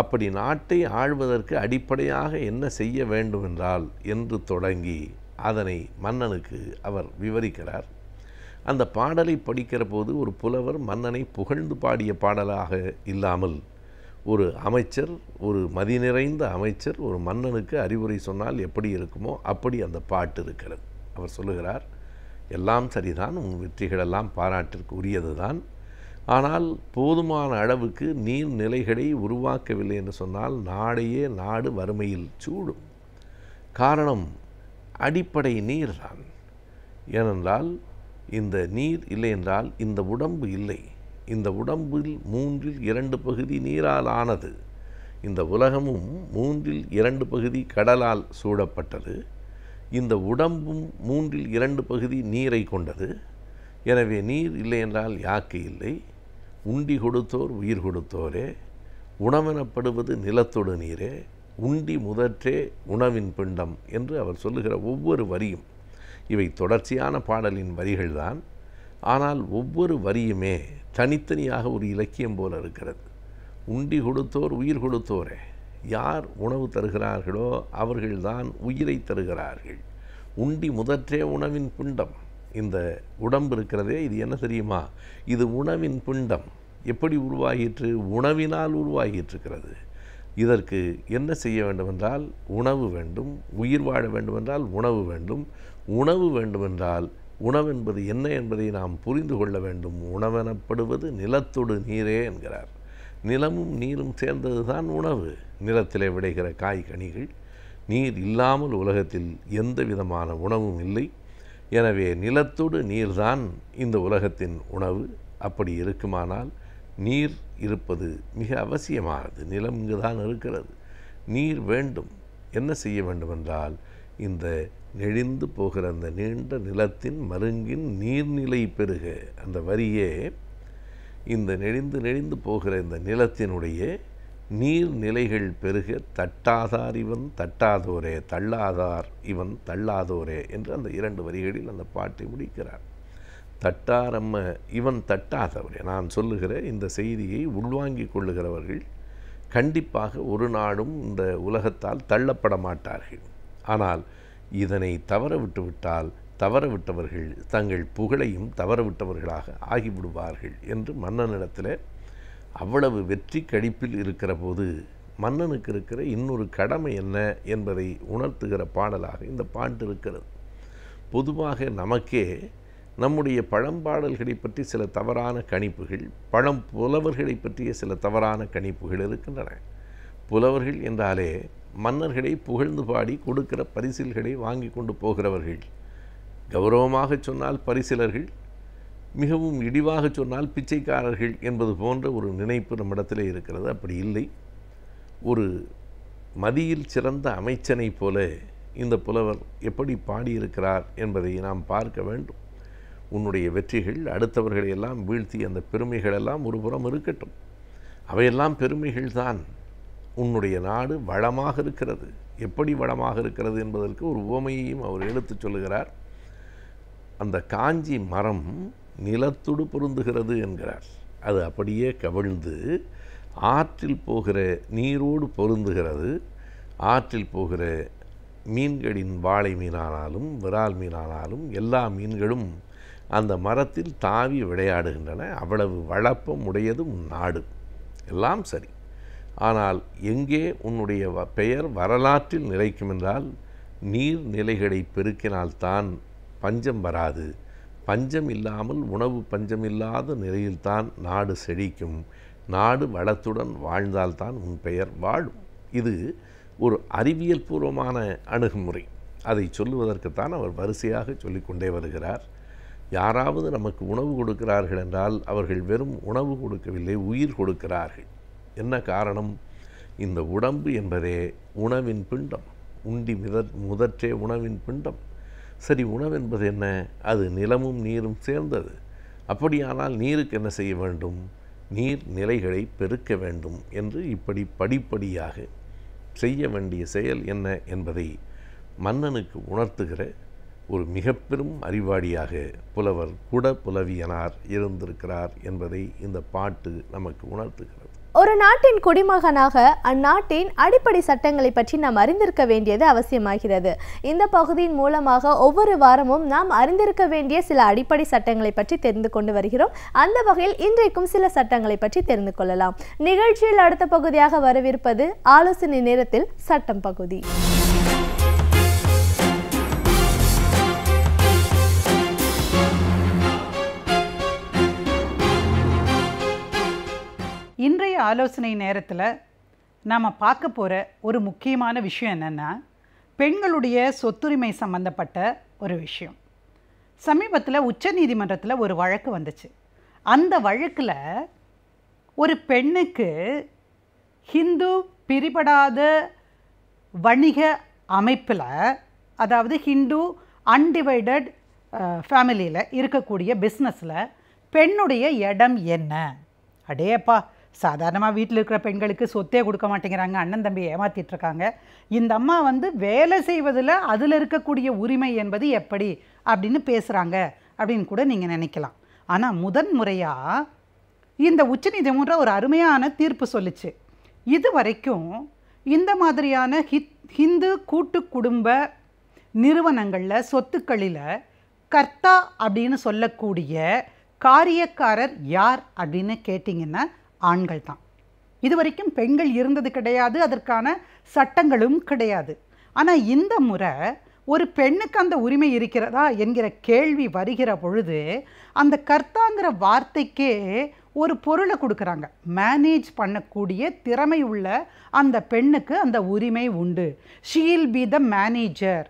அப்படி நாட்டை ஆழ்வதற்கு அடிப்படையாக என்ன செய்ய வேண்டுமென்றால் என்று தொடங்கி அதனை மன்னனுக்கு அவர் விவரிக்கிறார் அந்த பாடலை படிக்கிற போது ஒரு புலவர் மன்னனை புகழ்ந்து பாடிய பாடலாக இல்லாமல் ஒரு அமைச்சர் ஒரு மதி நிறைந்த அமைச்சர் ஒரு மன்னனுக்கு அறிவுரை சொன்னால் எப்படி இருக்குமோ அப்படி அந்த பாட்டு இருக்கிறது அவர் சொல்லுகிறார் எல்லாம் சரிதான் உன் வெற்றிகளெல்லாம் பாராட்டிற்கு உரியது தான் ஆனால் போதுமான அளவுக்கு நீர் நிலைகளை உருவாக்கவில்லை என்று சொன்னால் நாடையே நாடு வறுமையில் சூடும் காரணம் அடிப்படை நீர் தான் ஏனென்றால் இந்த நீர் இல்லை என்றால் இந்த உடம்பு இல்லை இந்த உடம்பில் மூன்றில் இரண்டு பகுதி நீரால் ஆனது இந்த உலகமும் மூன்றில் இரண்டு பகுதி கடலால் சூழப்பட்டது இந்த உடம்பும் மூன்றில் இரண்டு பகுதி நீரை கொண்டது எனவே நீர் இல்லை என்றால் யாக்கு இல்லை உண்டி கொடுத்தோர் உயிர் கொடுத்தோரே உணவெனப்படுவது நிலத்தொடு நீரே உண்டி முதற்றே உணவின் பிண்டம் என்று அவர் சொல்லுகிற ஒவ்வொரு வரியும் இவை தொடர்ச்சியான பாடலின் வரிகள்தான் ஆனால் ஒவ்வொரு வரியுமே தனித்தனியாக ஒரு இலக்கியம் போல இருக்கிறது உண்டி கொடுத்தோர் உயிர் கொடுத்தோரே யார் உணவு தருகிறார்களோ அவர்கள்தான் உயிரை தருகிறார்கள் உண்டி முதற்றே உணவின் பிண்டம் இந்த உடம்பு இருக்கிறதே இது என்ன தெரியுமா இது உணவின் பிண்டம் எப்படி உருவாகிற்று உணவினால் உருவாகிட்டு இருக்கிறது இதற்கு என்ன செய்ய வேண்டுமென்றால் உணவு வேண்டும் உயிர் வாழ வேண்டுமென்றால் உணவு வேண்டும் உணவு வேண்டுமென்றால் உணவென்பது என்ன என்பதை நாம் புரிந்து கொள்ள வேண்டும் உணவெனப்படுவது நிலத்தொடு நீரே என்கிறார் நிலமும் நீரும் சேர்ந்தது தான் உணவு நிலத்திலே விளைகிற காய் கனிகள் நீர் இல்லாமல் உலகத்தில் எந்த விதமான உணவும் இல்லை எனவே நிலத்தொடு நீர்தான் இந்த உலகத்தின் உணவு அப்படி இருக்குமானால் நீர் இருப்பது மிக அவசியமானது நிலம் இங்கு தான் இருக்கிறது நீர் வேண்டும் என்ன செய்ய வேண்டும் என்றால் இந்த நெழிந்து போகிற அந்த நீண்ட நிலத்தின் மருங்கின் நீர்நிலை பெருக அந்த வரியே இந்த நெழிந்து நெழிந்து போகிற இந்த நிலத்தினுடைய நீர்நிலைகள் பெருக தட்டாதார் இவன் தட்டாதோரே தள்ளாதார் இவன் தள்ளாதோரே என்று அந்த இரண்டு வரிகளில் அந்த பாட்டை முடிக்கிறார் தட்டாரம்ம இவன் தட்டாதவரே நான் சொல்லுகிற இந்த செய்தியை உள்வாங்கிக் கொள்ளுகிறவர்கள் கண்டிப்பாக ஒரு நாளும் இந்த உலகத்தால் தள்ளப்பட மாட்டார்கள் ஆனால் இதனை தவற விட்டுவிட்டால் தவற விட்டவர்கள் தங்கள் புகழையும் தவற விட்டவர்களாக ஆகிவிடுவார்கள் என்று மன்னனிடத்தில் அவ்வளவு வெற்றி கழிப்பில் இருக்கிற போது மன்னனுக்கு இருக்கிற இன்னொரு கடமை என்ன என்பதை உணர்த்துகிற பாடலாக இந்த பாட்டு இருக்கிறது பொதுவாக நமக்கே நம்முடைய பழம்பாடல்களை பற்றி சில தவறான கணிப்புகள் பழம் புலவர்களை பற்றிய சில தவறான கணிப்புகள் இருக்கின்றன புலவர்கள் என்றாலே மன்னர்களை புகழ்ந்து பாடி கொடுக்கிற பரிசில்களை வாங்கி கொண்டு போகிறவர்கள் கௌரவமாக சொன்னால் பரிசிலர்கள் மிகவும் இடிவாக சொன்னால் பிச்சைக்காரர்கள் என்பது போன்ற ஒரு நினைப்பு நம்மிடத்தில் இருக்கிறது அப்படி இல்லை ஒரு மதியில் சிறந்த அமைச்சனை போல இந்த புலவர் எப்படி பாடியிருக்கிறார் என்பதை நாம் பார்க்க வேண்டும் உன்னுடைய வெற்றிகள் அடுத்தவர்களை எல்லாம் வீழ்த்தி அந்த பெருமைகள் எல்லாம் ஒருபுறம் இருக்கட்டும் அவையெல்லாம் பெருமைகள் தான் உன்னுடைய நாடு வளமாக இருக்கிறது எப்படி வளமாக இருக்கிறது என்பதற்கு ஒரு உவமையையும் அவர் எடுத்து சொல்லுகிறார் அந்த காஞ்சி மரம் நிலத்துடு பொருந்துகிறது என்கிறார் அது அப்படியே கவிழ்ந்து ஆற்றில் போகிற நீரோடு பொருந்துகிறது ஆற்றில் போகிற மீன்களின் வாழை மீனானாலும் விரால் மீனானாலும் எல்லா மீன்களும் அந்த மரத்தில் தாவி விளையாடுகின்றன அவ்வளவு வளப்பம் உடையதும் நாடு எல்லாம் சரி ஆனால் எங்கே உன்னுடைய பெயர் வரலாற்றில் நிலைக்கும் என்றால் நீர்நிலைகளை பெருக்கினால்தான் பஞ்சம் வராது பஞ்சம் இல்லாமல் உணவு பஞ்சம் இல்லாத நிலையில்தான் நாடு செழிக்கும் நாடு வளத்துடன் வாழ்ந்தால்தான் உன் பெயர் வாழும் இது ஒரு அறிவியல் பூர்வமான அணுகுமுறை அதை சொல்லுவதற்குத்தான் அவர் வரிசையாக சொல்லிக்கொண்டே வருகிறார் யாராவது நமக்கு உணவு கொடுக்கிறார்கள் என்றால் அவர்கள் வெறும் உணவு கொடுக்கவில்லை உயிர் கொடுக்கிறார்கள் என்ன காரணம் இந்த உடம்பு என்பதே உணவின் பிண்டம் உண்டி மித முதற்றே உணவின் பிண்டம் சரி உணவு என்பது என்ன அது நிலமும் நீரும் சேர்ந்தது அப்படியானால் நீருக்கு என்ன செய்ய வேண்டும் நீர் நிலைகளை பெருக்க வேண்டும் என்று இப்படி படிப்படியாக செய்ய வேண்டிய செயல் என்ன என்பதை மன்னனுக்கு உணர்த்துகிற ஒரு மிக பெரும் அறிவாளியாக புலவர் குட புலவியனார் இருந்திருக்கிறார் என்பதை இந்த பாட்டு நமக்கு உணர்த்துகிறது ஒரு நாட்டின் குடிமகனாக அந்நாட்டின் அடிப்படை சட்டங்களை பற்றி நாம் அறிந்திருக்க வேண்டியது அவசியமாகிறது இந்த பகுதியின் மூலமாக ஒவ்வொரு வாரமும் நாம் அறிந்திருக்க வேண்டிய சில அடிப்படை சட்டங்களை பற்றி தெரிந்து கொண்டு வருகிறோம் அந்த வகையில் இன்றைக்கும் சில சட்டங்களை பற்றி தெரிந்து கொள்ளலாம் நிகழ்ச்சியில் அடுத்த பகுதியாக வரவிருப்பது ஆலோசனை நேரத்தில் சட்டம் பகுதி இன்றைய ஆலோசனை நேரத்தில் நாம் பார்க்க போகிற ஒரு முக்கியமான விஷயம் என்னென்னா பெண்களுடைய சொத்துரிமை சம்மந்தப்பட்ட ஒரு விஷயம் சமீபத்தில் உச்ச நீதிமன்றத்தில் ஒரு வழக்கு வந்துச்சு அந்த வழக்கில் ஒரு பெண்ணுக்கு ஹிந்து பிரிபடாத வணிக அமைப்பில் அதாவது ஹிந்து அன்டிவைடட் ஃபேமிலியில் இருக்கக்கூடிய பிஸ்னஸில் பெண்ணுடைய இடம் என்ன அடேப்பா சாதாரணமாக வீட்டில் இருக்கிற பெண்களுக்கு சொத்தே கொடுக்க மாட்டேங்கிறாங்க அண்ணன் தம்பி ஏமாற்றிட்டுருக்காங்க இந்த அம்மா வந்து வேலை செய்வதில் அதில் இருக்கக்கூடிய உரிமை என்பது எப்படி அப்படின்னு பேசுகிறாங்க அப்படின்னு கூட நீங்கள் நினைக்கலாம் ஆனால் முதன் முறையாக இந்த உச்சநீதிமன்றம் ஒரு அருமையான தீர்ப்பு சொல்லிச்சு இது வரைக்கும் இந்த மாதிரியான ஹித் ஹிந்து கூட்டு குடும்ப நிறுவனங்களில் சொத்துக்களில் கர்த்தா அப்படின்னு சொல்லக்கூடிய காரியக்காரர் யார் அப்படின்னு கேட்டிங்கன்னா ஆண்கள் தான் இது வரைக்கும் பெண்கள் இருந்தது கிடையாது அதற்கான சட்டங்களும் கிடையாது ஆனால் இந்த முறை ஒரு பெண்ணுக்கு அந்த உரிமை இருக்கிறதா என்கிற கேள்வி வருகிற பொழுது அந்த கர்த்தாங்கிற வார்த்தைக்கே ஒரு பொருளை கொடுக்குறாங்க மேனேஜ் பண்ணக்கூடிய திறமை உள்ள அந்த பெண்ணுக்கு அந்த உரிமை உண்டு ஷீல் பி த மேனேஜர்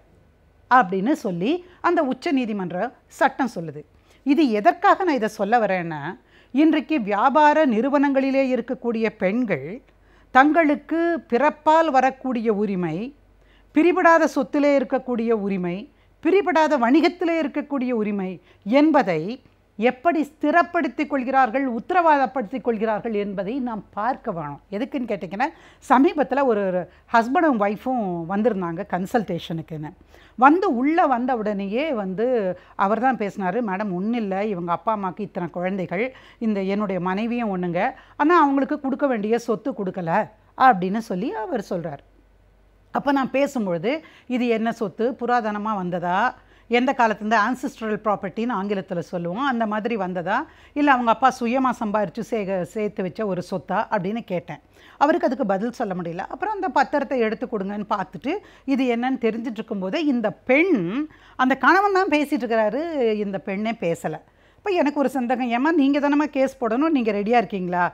அப்படின்னு சொல்லி அந்த உச்ச நீதிமன்ற சட்டம் சொல்லுது இது எதற்காக நான் இதை சொல்ல வரேன்னா இன்றைக்கு வியாபார நிறுவனங்களிலே இருக்கக்கூடிய பெண்கள் தங்களுக்கு பிறப்பால் வரக்கூடிய உரிமை பிரிபடாத சொத்திலே இருக்கக்கூடிய உரிமை பிரிபடாத வணிகத்திலே இருக்கக்கூடிய உரிமை என்பதை எப்படி ஸ்திரப்படுத்திக் கொள்கிறார்கள் உத்தரவாதப்படுத்திக் கொள்கிறார்கள் என்பதை நாம் பார்க்க வேணும் எதுக்குன்னு கேட்டிங்கன்னா சமீபத்தில் ஒரு ஹஸ்பண்டும் ஒய்ஃபும் வந்திருந்தாங்க கன்சல்டேஷனுக்குன்னு வந்து உள்ளே வந்த உடனேயே வந்து அவர் தான் பேசினார் மேடம் ஒன்றும் இல்லை இவங்க அப்பா அம்மாவுக்கு இத்தனை குழந்தைகள் இந்த என்னுடைய மனைவியும் ஒன்றுங்க ஆனால் அவங்களுக்கு கொடுக்க வேண்டிய சொத்து கொடுக்கல அப்படின்னு சொல்லி அவர் சொல்கிறார் அப்போ நான் பேசும்பொழுது இது என்ன சொத்து புராதனமாக வந்ததா எந்த காலத்துலேருந்து ஆன்சிஸ்ட்ரல் ப்ராப்பர்ட்டின்னு ஆங்கிலத்தில் சொல்லுவோம் அந்த மாதிரி வந்ததா இல்லை அவங்க அப்பா சுயமாக சம்பாரித்து சே சேர்த்து வச்ச ஒரு சொத்தா அப்படின்னு கேட்டேன் அவருக்கு அதுக்கு பதில் சொல்ல முடியல அப்புறம் அந்த பத்திரத்தை எடுத்து கொடுங்கன்னு பார்த்துட்டு இது என்னன்னு தெரிஞ்சிட்டு இருக்கும்போது இந்த பெண் அந்த கணவன் தான் பேசிகிட்டு இருக்கிறாரு இந்த பெண்ணே பேசலை இப்போ எனக்கு ஒரு சந்தேகம் ஏமா நீங்கள் தானம்மா கேஸ் போடணும் நீங்கள் ரெடியாக இருக்கீங்களா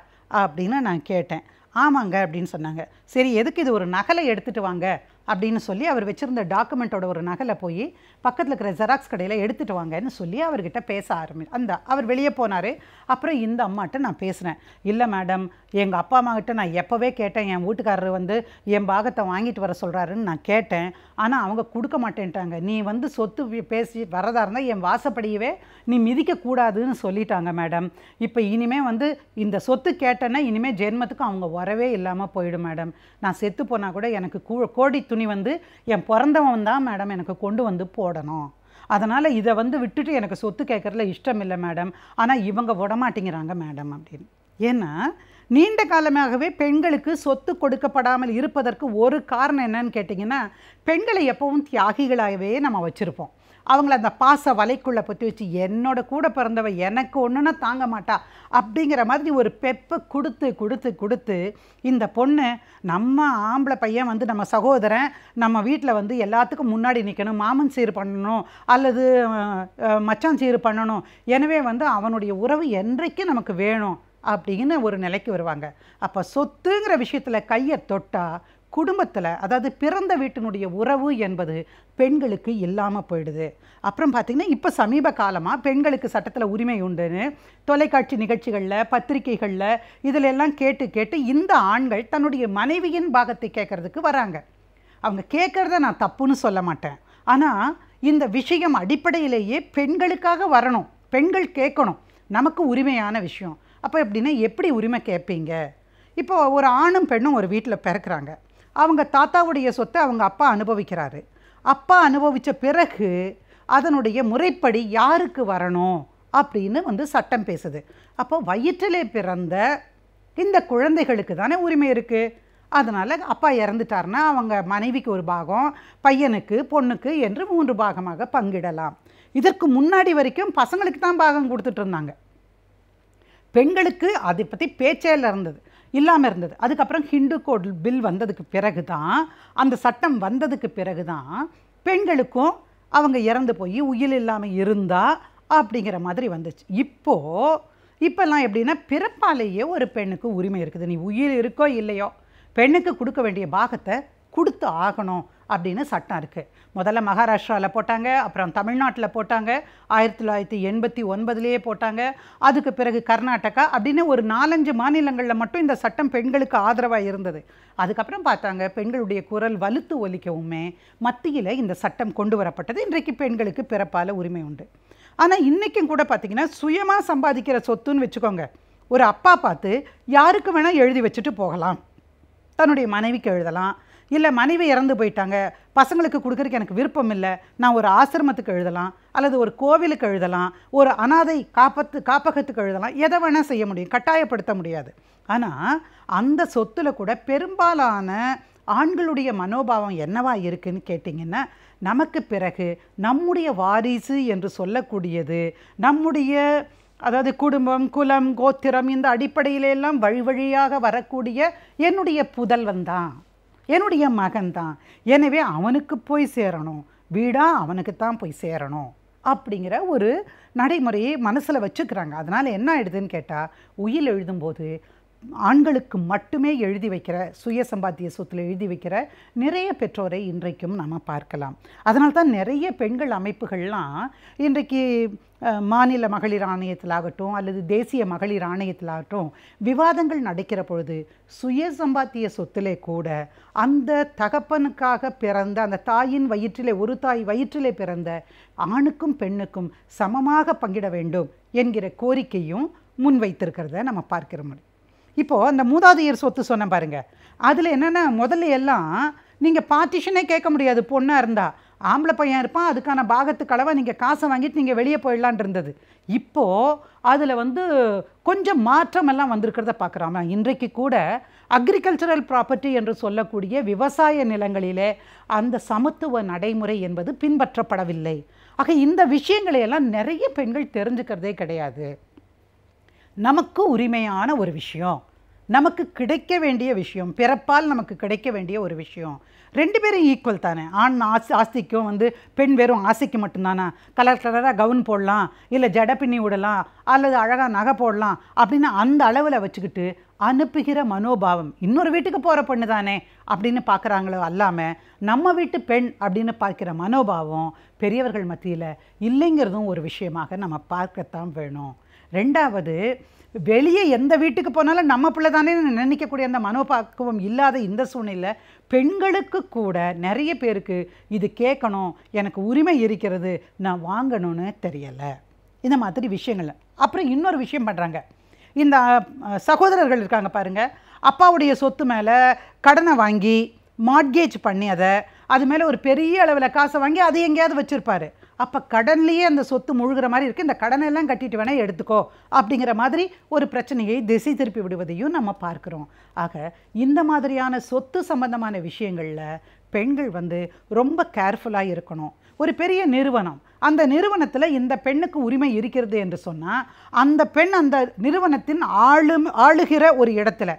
அப்படின்னு நான் கேட்டேன் ஆமாங்க அப்படின்னு சொன்னாங்க சரி எதுக்கு இது ஒரு நகலை எடுத்துகிட்டு வாங்க அப்படின்னு சொல்லி அவர் வச்சுருந்த டாக்குமெண்ட்டோட ஒரு நகலை போய் பக்கத்தில் இருக்கிற ஜெராக்ஸ் கடையில் எடுத்துகிட்டு வாங்கன்னு சொல்லி அவர்கிட்ட பேச ஆரம்பி அந்த அவர் வெளியே போனார் அப்புறம் இந்த அம்மாட்ட நான் பேசுகிறேன் இல்லை மேடம் எங்கள் அப்பா அம்மாக்கிட்ட நான் எப்போவே கேட்டேன் என் வீட்டுக்காரர் வந்து என் பாகத்தை வாங்கிட்டு வர சொல்கிறாருன்னு நான் கேட்டேன் ஆனால் அவங்க கொடுக்க மாட்டேன்ட்டாங்க நீ வந்து சொத்து பேசி வரதா இருந்தால் என் வாசப்படியவே நீ மிதிக்கக்கூடாதுன்னு சொல்லிட்டாங்க மேடம் இப்போ இனிமேல் வந்து இந்த சொத்து கேட்டேன்னா இனிமேல் ஜென்மத்துக்கு அவங்க வரவே இல்லாமல் போயிடும் மேடம் நான் செத்து போனால் கூட எனக்கு கோடி துணி வந்து என் பிறந்தவன் தான் மேடம் எனக்கு கொண்டு வந்து போடணும் அதனால் இதை வந்து விட்டுட்டு எனக்கு சொத்து கேட்குறதுல இஷ்டம் இல்லை மேடம் ஆனால் இவங்க விடமாட்டேங்கிறாங்க மேடம் அப்படின்னு ஏன்னா நீண்ட காலமாகவே பெண்களுக்கு சொத்து கொடுக்கப்படாமல் இருப்பதற்கு ஒரு காரணம் என்னன்னு கேட்டிங்கன்னா பெண்களை எப்பவும் தியாகிகளாகவே நம்ம வச்சுருப்போம் அவங்கள அந்த பாச வலைக்குள்ளே பற்றி வச்சு என்னோட கூட பிறந்தவ எனக்கு ஒன்றுனா தாங்க மாட்டா அப்படிங்கிற மாதிரி ஒரு பெப்பை கொடுத்து கொடுத்து கொடுத்து இந்த பொண்ணு நம்ம ஆம்பளை பையன் வந்து நம்ம சகோதரன் நம்ம வீட்டில் வந்து எல்லாத்துக்கும் முன்னாடி நிற்கணும் மாமன் சீர் பண்ணணும் அல்லது மச்சான் சீர் பண்ணணும் எனவே வந்து அவனுடைய உறவு என்றைக்கும் நமக்கு வேணும் அப்படின்னு ஒரு நிலைக்கு வருவாங்க அப்போ சொத்துங்கிற விஷயத்தில் கையை தொட்டால் குடும்பத்தில் அதாவது பிறந்த வீட்டினுடைய உறவு என்பது பெண்களுக்கு இல்லாமல் போயிடுது அப்புறம் பார்த்திங்கன்னா இப்போ சமீப காலமாக பெண்களுக்கு சட்டத்தில் உரிமை உண்டுன்னு தொலைக்காட்சி நிகழ்ச்சிகளில் பத்திரிகைகளில் இதிலெல்லாம் கேட்டு கேட்டு இந்த ஆண்கள் தன்னுடைய மனைவியின் பாகத்தை கேட்குறதுக்கு வராங்க அவங்க கேட்குறத நான் தப்புன்னு சொல்ல மாட்டேன் ஆனால் இந்த விஷயம் அடிப்படையிலேயே பெண்களுக்காக வரணும் பெண்கள் கேட்கணும் நமக்கு உரிமையான விஷயம் அப்போ எப்படின்னா எப்படி உரிமை கேட்பீங்க இப்போது ஒரு ஆணும் பெண்ணும் ஒரு வீட்டில் பிறக்கிறாங்க அவங்க தாத்தாவுடைய சொத்தை அவங்க அப்பா அனுபவிக்கிறாரு அப்பா அனுபவித்த பிறகு அதனுடைய முறைப்படி யாருக்கு வரணும் அப்படின்னு வந்து சட்டம் பேசுது அப்போ வயிற்றிலே பிறந்த இந்த குழந்தைகளுக்கு தானே உரிமை இருக்குது அதனால் அப்பா இறந்துட்டார்னா அவங்க மனைவிக்கு ஒரு பாகம் பையனுக்கு பொண்ணுக்கு என்று மூன்று பாகமாக பங்கிடலாம் இதற்கு முன்னாடி வரைக்கும் பசங்களுக்கு தான் பாகம் கொடுத்துட்டு இருந்தாங்க பெண்களுக்கு அதை பற்றி பேச்சே இருந்தது இல்லாமல் இருந்தது அதுக்கப்புறம் ஹிண்டு கோட் பில் வந்ததுக்கு பிறகு தான் அந்த சட்டம் வந்ததுக்கு பிறகு தான் பெண்களுக்கும் அவங்க இறந்து போய் உயில் இல்லாமல் இருந்தா அப்படிங்கிற மாதிரி வந்துச்சு இப்போது இப்போல்லாம் எப்படின்னா பிறப்பாலேயே ஒரு பெண்ணுக்கு உரிமை இருக்குது நீ உயிர் இருக்கோ இல்லையோ பெண்ணுக்கு கொடுக்க வேண்டிய பாகத்தை கொடுத்து ஆகணும் அப்படின்னு சட்டம் இருக்குது முதல்ல மகாராஷ்டிராவில் போட்டாங்க அப்புறம் தமிழ்நாட்டில் போட்டாங்க ஆயிரத்தி தொள்ளாயிரத்தி எண்பத்தி ஒன்பதுலேயே போட்டாங்க அதுக்கு பிறகு கர்நாடகா அப்படின்னு ஒரு நாலஞ்சு மாநிலங்களில் மட்டும் இந்த சட்டம் பெண்களுக்கு ஆதரவாக இருந்தது அதுக்கப்புறம் பார்த்தாங்க பெண்களுடைய குரல் வலுத்து ஒலிக்கவுமே மத்தியில் இந்த சட்டம் கொண்டு வரப்பட்டது இன்றைக்கு பெண்களுக்கு பிறப்பால் உரிமை உண்டு ஆனால் இன்றைக்கும் கூட பார்த்திங்கன்னா சுயமாக சம்பாதிக்கிற சொத்துன்னு வச்சுக்கோங்க ஒரு அப்பா பார்த்து யாருக்கு வேணால் எழுதி வச்சுட்டு போகலாம் தன்னுடைய மனைவிக்கு எழுதலாம் இல்லை மனைவி இறந்து போயிட்டாங்க பசங்களுக்கு கொடுக்குறதுக்கு எனக்கு விருப்பம் இல்லை நான் ஒரு ஆசிரமத்துக்கு எழுதலாம் அல்லது ஒரு கோவிலுக்கு எழுதலாம் ஒரு அனாதை காப்பத்து காப்பகத்துக்கு எழுதலாம் எதை வேணால் செய்ய முடியும் கட்டாயப்படுத்த முடியாது ஆனால் அந்த சொத்தில் கூட பெரும்பாலான ஆண்களுடைய மனோபாவம் என்னவா இருக்குன்னு கேட்டிங்கன்னா நமக்கு பிறகு நம்முடைய வாரிசு என்று சொல்லக்கூடியது நம்முடைய அதாவது குடும்பம் குலம் கோத்திரம் இந்த அடிப்படையிலெல்லாம் வழி வழியாக வரக்கூடிய என்னுடைய புதல்வன் தான் என்னுடைய மகன்தான் எனவே அவனுக்கு போய் சேரணும் வீடாக அவனுக்கு தான் போய் சேரணும் அப்படிங்கிற ஒரு நடைமுறையை மனசில் வச்சுக்கிறாங்க அதனால் என்ன ஆயிடுதுன்னு கேட்டால் உயில் எழுதும்போது ஆண்களுக்கு மட்டுமே எழுதி வைக்கிற சுய சம்பாத்திய சொத்தில் எழுதி வைக்கிற நிறைய பெற்றோரை இன்றைக்கும் நம்ம பார்க்கலாம் அதனால்தான் தான் நிறைய பெண்கள் அமைப்புகள்லாம் இன்றைக்கு மாநில மகளிர் ஆணையத்தில் ஆகட்டும் அல்லது தேசிய மகளிர் ஆணையத்தில் ஆகட்டும் விவாதங்கள் நடக்கிற பொழுது சுய சம்பாத்திய சொத்திலே கூட அந்த தகப்பனுக்காக பிறந்த அந்த தாயின் வயிற்றிலே ஒரு தாய் வயிற்றிலே பிறந்த ஆணுக்கும் பெண்ணுக்கும் சமமாக பங்கிட வேண்டும் என்கிற கோரிக்கையும் முன்வைத்திருக்கிறத நம்ம பார்க்கிற முடியும் இப்போது அந்த மூதாதையர் சொத்து சொன்ன பாருங்கள் அதில் என்னென்னா முதல்ல எல்லாம் நீங்கள் பார்ட்டிஷனே கேட்க முடியாது பொண்ணாக இருந்தால் ஆம்பளை பையன் இருப்பான் அதுக்கான பாகத்துக்களவை நீங்கள் காசை வாங்கிட்டு நீங்கள் வெளியே போயிடலான் இருந்தது இப்போது அதில் வந்து கொஞ்சம் மாற்றமெல்லாம் வந்திருக்கிறத பார்க்குறாம இன்றைக்கு கூட அக்ரிகல்ச்சரல் ப்ராப்பர்ட்டி என்று சொல்லக்கூடிய விவசாய நிலங்களிலே அந்த சமத்துவ நடைமுறை என்பது பின்பற்றப்படவில்லை ஆக இந்த விஷயங்களை எல்லாம் நிறைய பெண்கள் தெரிஞ்சுக்கிறதே கிடையாது நமக்கு உரிமையான ஒரு விஷயம் நமக்கு கிடைக்க வேண்டிய விஷயம் பிறப்பால் நமக்கு கிடைக்க வேண்டிய ஒரு விஷயம் ரெண்டு பேரும் ஈக்குவல் தானே ஆண் ஆசி ஆஸ்திக்கும் வந்து பெண் வெறும் ஆசைக்கு மட்டும்தானா கலர் கலராக கவுன் போடலாம் இல்லை ஜட பின்னி விடலாம் அல்லது அழகாக நகை போடலாம் அப்படின்னு அந்த அளவில் வச்சுக்கிட்டு அனுப்புகிற மனோபாவம் இன்னொரு வீட்டுக்கு போகிற பொண்ணு தானே அப்படின்னு பார்க்குறாங்களோ அல்லாமல் நம்ம வீட்டு பெண் அப்படின்னு பார்க்குற மனோபாவம் பெரியவர்கள் மத்தியில் இல்லைங்கிறதும் ஒரு விஷயமாக நம்ம பார்க்கத்தான் வேணும் ரெண்டாவது வெளியே எந்த வீட்டுக்கு போனாலும் நம்ம பிள்ளை தானே நினைக்கக்கூடிய அந்த மனோபாக்குவம் இல்லாத இந்த சூழ்நிலை பெண்களுக்கு கூட நிறைய பேருக்கு இது கேட்கணும் எனக்கு உரிமை இருக்கிறது நான் வாங்கணும்னு தெரியலை இந்த மாதிரி விஷயங்கள் அப்புறம் இன்னொரு விஷயம் பண்ணுறாங்க இந்த சகோதரர்கள் இருக்காங்க பாருங்கள் அப்பாவுடைய சொத்து மேலே கடனை வாங்கி மாட்கேஜ் பண்ணி அதை அது மேலே ஒரு பெரிய அளவில் காசை வாங்கி அதை எங்கேயாவது வச்சுருப்பாரு அப்போ கடன்லேயே அந்த சொத்து முழுகிற மாதிரி இருக்குது இந்த கடனை எல்லாம் கட்டிட்டு வேணால் எடுத்துக்கோ அப்படிங்கிற மாதிரி ஒரு பிரச்சனையை திசை திருப்பி விடுவதையும் நம்ம பார்க்குறோம் ஆக இந்த மாதிரியான சொத்து சம்பந்தமான விஷயங்களில் பெண்கள் வந்து ரொம்ப கேர்ஃபுல்லாக இருக்கணும் ஒரு பெரிய நிறுவனம் அந்த நிறுவனத்தில் இந்த பெண்ணுக்கு உரிமை இருக்கிறது என்று சொன்னால் அந்த பெண் அந்த நிறுவனத்தின் ஆளு ஆளுகிற ஒரு இடத்துல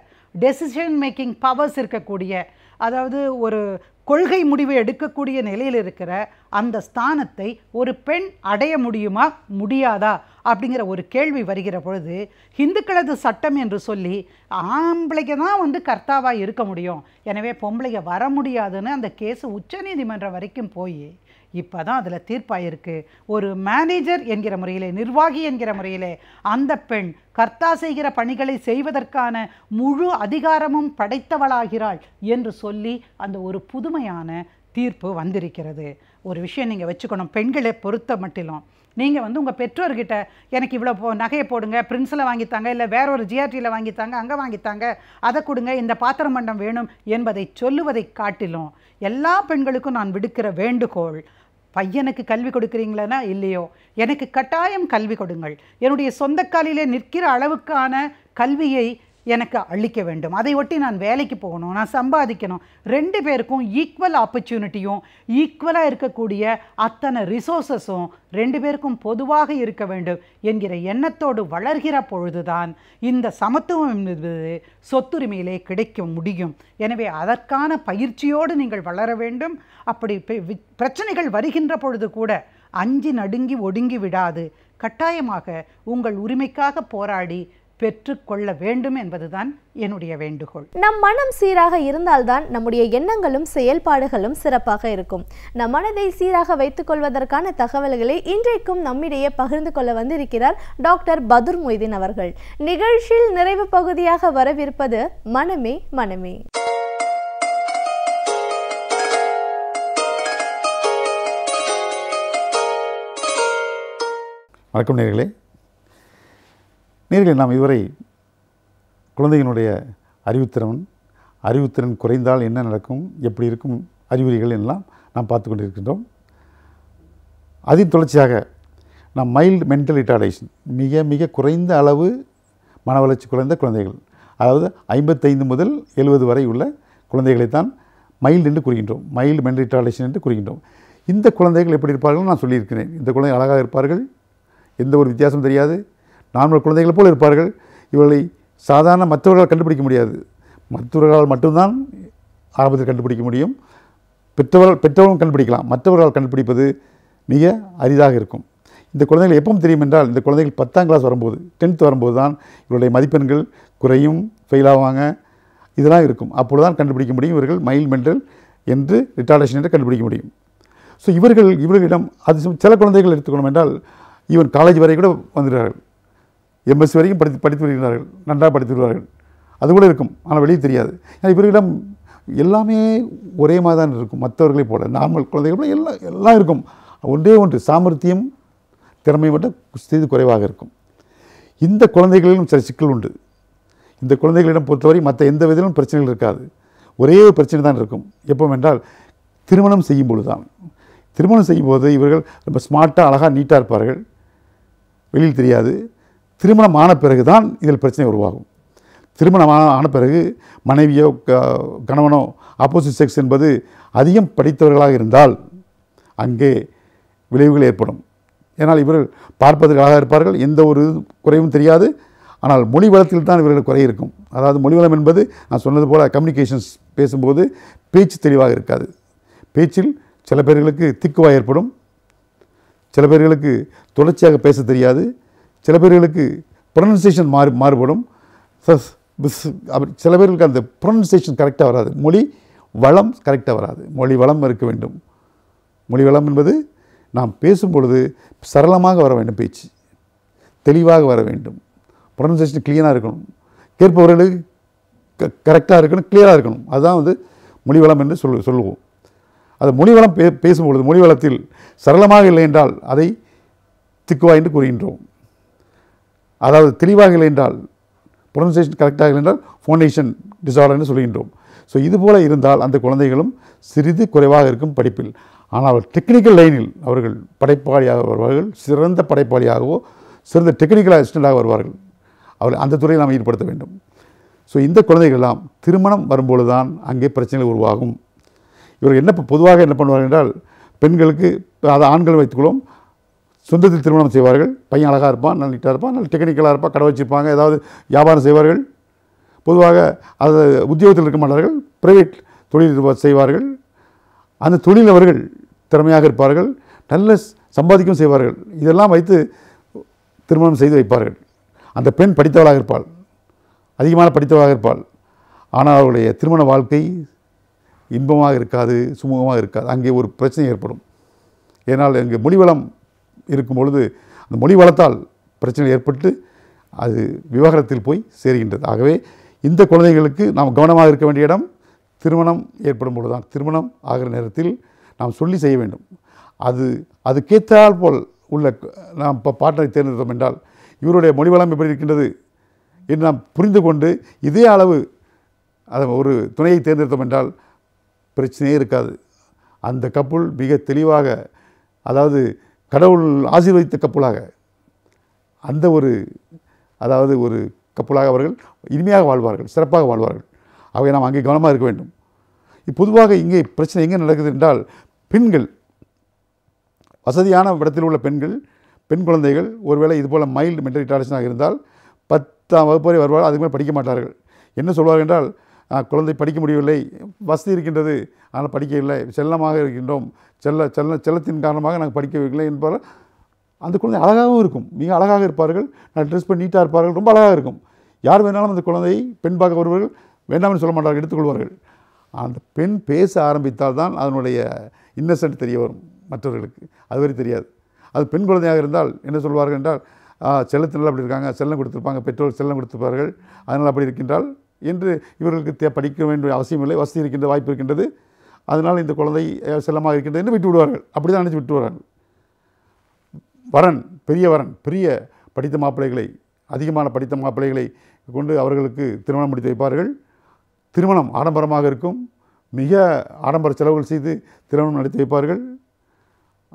டெசிஷன் மேக்கிங் பவர்ஸ் இருக்கக்கூடிய அதாவது ஒரு கொள்கை முடிவை எடுக்கக்கூடிய நிலையில் இருக்கிற அந்த ஸ்தானத்தை ஒரு பெண் அடைய முடியுமா முடியாதா அப்படிங்கிற ஒரு கேள்வி வருகிற பொழுது ஹிந்துக்களது சட்டம் என்று சொல்லி ஆம்பளைக்கு தான் வந்து கர்த்தாவாக இருக்க முடியும் எனவே பொம்பளைங்க வர முடியாதுன்னு அந்த கேஸு உச்சநீதிமன்றம் வரைக்கும் போய் இப்போ தான் அதில் தீர்ப்பாயிருக்கு ஒரு மேனேஜர் என்கிற முறையிலே நிர்வாகி என்கிற முறையிலே அந்த பெண் கர்த்தா செய்கிற பணிகளை செய்வதற்கான முழு அதிகாரமும் படைத்தவளாகிறாள் என்று சொல்லி அந்த ஒரு புதுமையான தீர்ப்பு வந்திருக்கிறது ஒரு விஷயம் நீங்கள் வச்சுக்கணும் பெண்களை பொறுத்த மட்டிலும் நீங்கள் வந்து உங்கள் பெற்றோர்கிட்ட எனக்கு இவ்வளோ போ நகையை போடுங்க பிரின்ஸில் வாங்கித்தாங்க இல்லை வேற ஒரு ஜிஆர்டியில் வாங்கித்தாங்க அங்கே வாங்கித்தாங்க அதை கொடுங்க இந்த பாத்திரம் மண்டம் வேணும் என்பதை சொல்லுவதை காட்டிலும் எல்லா பெண்களுக்கும் நான் விடுக்கிற வேண்டுகோள் பையனுக்கு கல்வி கொடுக்குறீங்களா இல்லையோ எனக்கு கட்டாயம் கல்வி கொடுங்கள் என்னுடைய சொந்த காலிலே நிற்கிற அளவுக்கான கல்வியை எனக்கு அளிக்க வேண்டும் அதை ஒட்டி நான் வேலைக்கு போகணும் நான் சம்பாதிக்கணும் ரெண்டு பேருக்கும் ஈக்குவல் ஆப்பர்ச்சுனிட்டியும் ஈக்குவலாக இருக்கக்கூடிய அத்தனை ரிசோர்ஸஸும் ரெண்டு பேருக்கும் பொதுவாக இருக்க வேண்டும் என்கிற எண்ணத்தோடு வளர்கிற பொழுதுதான் இந்த சமத்துவம் என்பது சொத்துரிமையிலே கிடைக்க முடியும் எனவே அதற்கான பயிற்சியோடு நீங்கள் வளர வேண்டும் அப்படி பிரச்சனைகள் வருகின்ற பொழுது கூட அஞ்சு நடுங்கி ஒடுங்கி விடாது கட்டாயமாக உங்கள் உரிமைக்காக போராடி பெற்றுக்கொள்ள வேண்டும் என்பதுதான் என்னுடைய வேண்டுகோள் நம் மனம் சீராக இருந்தால்தான் நம்முடைய எண்ணங்களும் செயல்பாடுகளும் சிறப்பாக இருக்கும் நம் மனதை சீராக வைத்துக் கொள்வதற்கான தகவல்களை இன்றைக்கும் நம்மிடையே பகிர்ந்து கொள்ள வந்திருக்கிறார் டாக்டர் பதுர் மொய்தீன் அவர்கள் நிகழ்ச்சியில் நிறைவு பகுதியாக வரவிருப்பது மனமே மனமே வணக்கம் நேர்களே நேரில் நாம் இதுவரை குழந்தைகளுடைய அறிவுத்திறன் அறிவுத்திறன் குறைந்தால் என்ன நடக்கும் எப்படி இருக்கும் அறிகுறிகள் எல்லாம் நாம் பார்த்து கொண்டிருக்கின்றோம் அதன் தொடர்ச்சியாக நாம் மைல்டு மென்டல் ரிட்டார்டேஷன் மிக மிக குறைந்த அளவு மன வளர்ச்சி குறைந்த குழந்தைகள் அதாவது ஐம்பத்தைந்து முதல் எழுபது வரை உள்ள குழந்தைகளைத்தான் மைல்டு என்று கூறுகின்றோம் மைல்டு மென்டல் ரிட்டார்டேஷன் என்று கூறுகின்றோம் இந்த குழந்தைகள் எப்படி இருப்பார்கள் நான் சொல்லியிருக்கிறேன் இந்த குழந்தைகள் அழகாக இருப்பார்கள் எந்த ஒரு வித்தியாசமும் தெரியாது நார்மல் குழந்தைகளை போல் இருப்பார்கள் இவர்களை சாதாரண மற்றவர்களால் கண்டுபிடிக்க முடியாது மற்றவர்களால் மட்டும்தான் ஆரம்பத்தில் கண்டுபிடிக்க முடியும் பெற்றவர்கள் பெற்றவர்களும் கண்டுபிடிக்கலாம் மற்றவர்களால் கண்டுபிடிப்பது மிக அரிதாக இருக்கும் இந்த குழந்தைகள் எப்பவும் தெரியும் என்றால் இந்த குழந்தைகள் பத்தாம் கிளாஸ் வரும்போது டென்த் வரும்போது தான் இவருடைய மதிப்பெண்கள் குறையும் ஃபெயிலாவாங்க இதெல்லாம் இருக்கும் அப்பொழுது தான் கண்டுபிடிக்க முடியும் இவர்கள் மைல் மென்டல் என்று ரிட்டார்டேஷன் என்று கண்டுபிடிக்க முடியும் ஸோ இவர்கள் இவர்களிடம் அது சில குழந்தைகள் எடுத்துக்கணும் என்றால் ஈவன் காலேஜ் வரை கூட வந்துடுறார்கள் எம்எஸ்சி வரைக்கும் படித்து படித்து வருகிறார்கள் நன்றாக படித்து வருவார்கள் அது கூட இருக்கும் ஆனால் வெளியே தெரியாது ஏன்னா இவர்களிடம் எல்லாமே ஒரே மாதிரி தான் இருக்கும் மற்றவர்களை போல நார்மல் குழந்தைகள் போல எல்லாம் எல்லாம் இருக்கும் ஒன்றே ஒன்று சாமர்த்தியம் திறமை மட்டும் செய்து குறைவாக இருக்கும் இந்த குழந்தைகளிலும் சில சிக்கல் உண்டு இந்த குழந்தைகளிடம் பொறுத்தவரை மற்ற எந்த விதத்திலும் பிரச்சனைகள் இருக்காது ஒரே பிரச்சனை தான் இருக்கும் எப்போ என்றால் திருமணம் செய்யும்பொழுது தான் திருமணம் செய்யும்போது இவர்கள் ரொம்ப ஸ்மார்ட்டாக அழகாக நீட்டாக இருப்பார்கள் வெளியில் தெரியாது திருமணம் ஆன பிறகு தான் இதில் பிரச்சனை உருவாகும் திருமணம் ஆன பிறகு மனைவியோ கணவனோ ஆப்போசிட் செக்ஸ் என்பது அதிகம் படித்தவர்களாக இருந்தால் அங்கே விளைவுகள் ஏற்படும் ஏன்னால் இவர்கள் பார்ப்பதற்காக இருப்பார்கள் எந்த ஒரு குறைவும் தெரியாது ஆனால் மொழி வளத்தில் தான் இவர்கள் குறை இருக்கும் அதாவது மொழி வளம் என்பது நான் சொன்னது போல் கம்யூனிகேஷன்ஸ் பேசும்போது பேச்சு தெளிவாக இருக்காது பேச்சில் சில பேர்களுக்கு திக்குவாய் ஏற்படும் சில பேர்களுக்கு தொடர்ச்சியாக பேச தெரியாது சில பேர்களுக்கு ப்ரொனன்சியேஷன் மாறு மாறுபடும் சஸ் பிஸ் சில பேர்களுக்கு அந்த ப்ரொனன்சியேஷன் கரெக்டாக வராது மொழி வளம் கரெக்டாக வராது மொழி வளம் இருக்க வேண்டும் மொழி வளம் என்பது நாம் பேசும் பொழுது சரளமாக வர வேண்டும் பேச்சு தெளிவாக வர வேண்டும் ப்ரொனன்சியேஷன் க்ளீனாக இருக்கணும் கேட்பவர்களுக்கு க கரெக்டாக இருக்கணும் கிளியராக இருக்கணும் அதுதான் வந்து மொழி வளம் என்று சொல் சொல்லுவோம் அது மொழி வளம் பே பேசும்பொழுது மொழி வளத்தில் சரளமாக இல்லை என்றால் அதை திக்குவாய் என்று கூறுகின்றோம் அதாவது தெளிவாக இல்லை என்றால் ப்ரொனன்சேஷன் கரெக்டாக இல்லை என்றால் ஃபவுண்டேஷன் டிசார்டர்னு சொல்கின்றோம் ஸோ இது இருந்தால் அந்த குழந்தைகளும் சிறிது குறைவாக இருக்கும் படிப்பில் ஆனால் அவர் டெக்னிக்கல் லைனில் அவர்கள் படைப்பாளியாக வருவார்கள் சிறந்த படைப்பாளியாகவோ சிறந்த டெக்னிக்கல் அசிஸ்டண்டாக வருவார்கள் அவர்கள் அந்த துறையில் நாம் ஈடுபடுத்த வேண்டும் ஸோ இந்த குழந்தைகள்லாம் திருமணம் வரும்பொழுது தான் அங்கே பிரச்சனைகள் உருவாகும் இவர்கள் என்ன பொதுவாக என்ன பண்ணுவார்கள் என்றால் பெண்களுக்கு அதை ஆண்கள் வைத்துக்கொள்ளும் சொந்தத்தில் திருமணம் செய்வார்கள் பையன் அழகாக இருப்பான் நல்ல நீட்டாக இருப்பான் நல்ல டெக்னிக்கலாக இருப்பாள் கடை வச்சுருப்பாங்க ஏதாவது வியாபாரம் செய்வார்கள் பொதுவாக அது உத்தியோகத்தில் இருக்க மாட்டார்கள் ப்ரைவேட் தொழில் செய்வார்கள் அந்த தொழில் அவர்கள் திறமையாக இருப்பார்கள் நல்ல சம்பாதிக்கும் செய்வார்கள் இதெல்லாம் வைத்து திருமணம் செய்து வைப்பார்கள் அந்த பெண் படித்தவளாக இருப்பாள் அதிகமான படித்தவளாக இருப்பாள் ஆனால் அவருடைய திருமண வாழ்க்கை இன்பமாக இருக்காது சுமூகமாக இருக்காது அங்கே ஒரு பிரச்சனை ஏற்படும் ஏனால் எங்கள் மொழிவளம் இருக்கும் பொழுது அந்த மொழி வளத்தால் பிரச்சனை ஏற்பட்டு அது விவகாரத்தில் போய் சேர்கின்றது ஆகவே இந்த குழந்தைகளுக்கு நாம் கவனமாக இருக்க வேண்டிய இடம் திருமணம் ஏற்படும் பொழுது தான் திருமணம் ஆகிற நேரத்தில் நாம் சொல்லி செய்ய வேண்டும் அது அதுக்கேற்றால் போல் உள்ள நாம் இப்போ பாட்டனை தேர்ந்தெடுத்தோம் என்றால் இவருடைய மொழி வளம் எப்படி இருக்கின்றது என்று நாம் புரிந்து கொண்டு இதே அளவு அதை ஒரு துணையை தேர்ந்தெடுத்தோம் என்றால் பிரச்சனையே இருக்காது அந்த கப்புள் மிக தெளிவாக அதாவது கடவுள் ஆசீர்வதித்த கப்பலாக அந்த ஒரு அதாவது ஒரு கப்பலாக அவர்கள் இனிமையாக வாழ்வார்கள் சிறப்பாக வாழ்வார்கள் அவை நாம் அங்கே கவனமாக இருக்க வேண்டும் பொதுவாக இங்கே பிரச்சனை எங்கே நடக்குது என்றால் பெண்கள் வசதியான இடத்தில் உள்ள பெண்கள் பெண் குழந்தைகள் ஒருவேளை இதுபோல் மைல்டு மென்டல் ரிட்டார்டேஷனாக இருந்தால் பத்தாம் வகுப்பு வரை வருவார்கள் அதுக்கு மேலே படிக்க மாட்டார்கள் என்ன சொல்வார்கள் என்றால் குழந்தை படிக்க முடியவில்லை வசதி இருக்கின்றது ஆனால் படிக்கவில்லை செல்லமாக இருக்கின்றோம் செல்ல செல்ல செல்லத்தின் காரணமாக நாங்கள் படிக்கவில்லை என்பதால் அந்த குழந்தை அழகாகவும் இருக்கும் மிக அழகாக இருப்பார்கள் நான் ட்ரெஸ் பண்ணி நீட்டாக இருப்பார்கள் ரொம்ப அழகாக இருக்கும் யார் வேணாலும் அந்த குழந்தையை பெண் பார்க்க வருவார்கள் வேண்டாம்னு சொல்ல மாட்டார்கள் எடுத்துக்கொள்வார்கள் அந்த பெண் பேச ஆரம்பித்தால் தான் அதனுடைய இன்னசென்ட் தெரிய வரும் மற்றவர்களுக்கு அதுவரை தெரியாது அது பெண் குழந்தையாக இருந்தால் என்ன சொல்வார்கள் என்றால் செல்லத்தினால் அப்படி இருக்காங்க செல்லம் கொடுத்துருப்பாங்க பெற்றோர் செல்லம் கொடுத்துருப்பார்கள் அதனால் அப்படி இருக்கின்றால் என்று இவர்களுக்கு படிக்க வேண்டிய அவசியமில்லை வசதி இருக்கின்ற வாய்ப்பு இருக்கின்றது அதனால் இந்த குழந்தை செல்லமாக இருக்கின்றது என்று விட்டு விடுவார்கள் அப்படி தான் நினச்சி விட்டு விடுவார்கள் வரன் பெரிய வரன் பெரிய படித்த மாப்பிள்ளைகளை அதிகமான படித்த மாப்பிள்ளைகளை கொண்டு அவர்களுக்கு திருமணம் முடித்து வைப்பார்கள் திருமணம் ஆடம்பரமாக இருக்கும் மிக ஆடம்பர செலவுகள் செய்து திருமணம் நடத்தி வைப்பார்கள்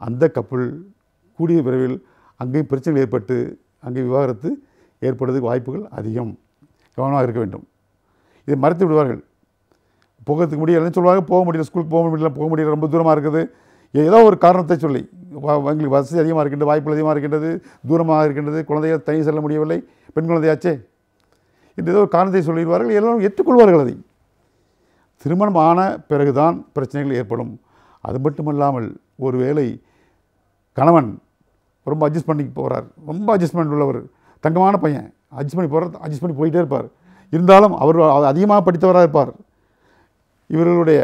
அந்த கப்பல் கூடிய விரைவில் அங்கேயும் பிரச்சனைகள் ஏற்பட்டு அங்கே விவாகரத்து ஏற்படுறதுக்கு வாய்ப்புகள் அதிகம் கவனமாக இருக்க வேண்டும் இதை மறைத்து விடுவார்கள் போகிறதுக்கு முடியலைன்னு சொல்லுவாங்க போக முடியல ஸ்கூலுக்கு போக முடியல போக முடியல ரொம்ப தூரமாக இருக்குது ஏதோ ஒரு காரணத்தை சொல்லி எங்களுக்கு வசதி அதிகமாக இருக்கின்றது வாய்ப்புகள் அதிகமாக இருக்கின்றது தூரமாக இருக்கின்றது குழந்தையாக தனி செல்ல முடியவில்லை பெண் குழந்தையாச்சே என்று ஏதோ ஒரு காரணத்தை சொல்லிடுவார்கள் எல்லோரும் ஏற்றுக்கொள்வார்கள் அதை திருமணம் ஆன பிறகுதான் பிரச்சனைகள் ஏற்படும் அது மட்டுமல்லாமல் ஒரு வேளை கணவன் ரொம்ப அட்ஜஸ்ட் பண்ணி போகிறார் ரொம்ப அட்ஜஸ்ட்மெண்ட் உள்ளவர் தங்கமான பையன் அட்ஜஸ்ட் பண்ணி போகிற அட்ஜஸ்ட் பண்ணி போயிட்டே இருப்பார் இருந்தாலும் அவர் அதிகமாக படித்தவராக இருப்பார் இவர்களுடைய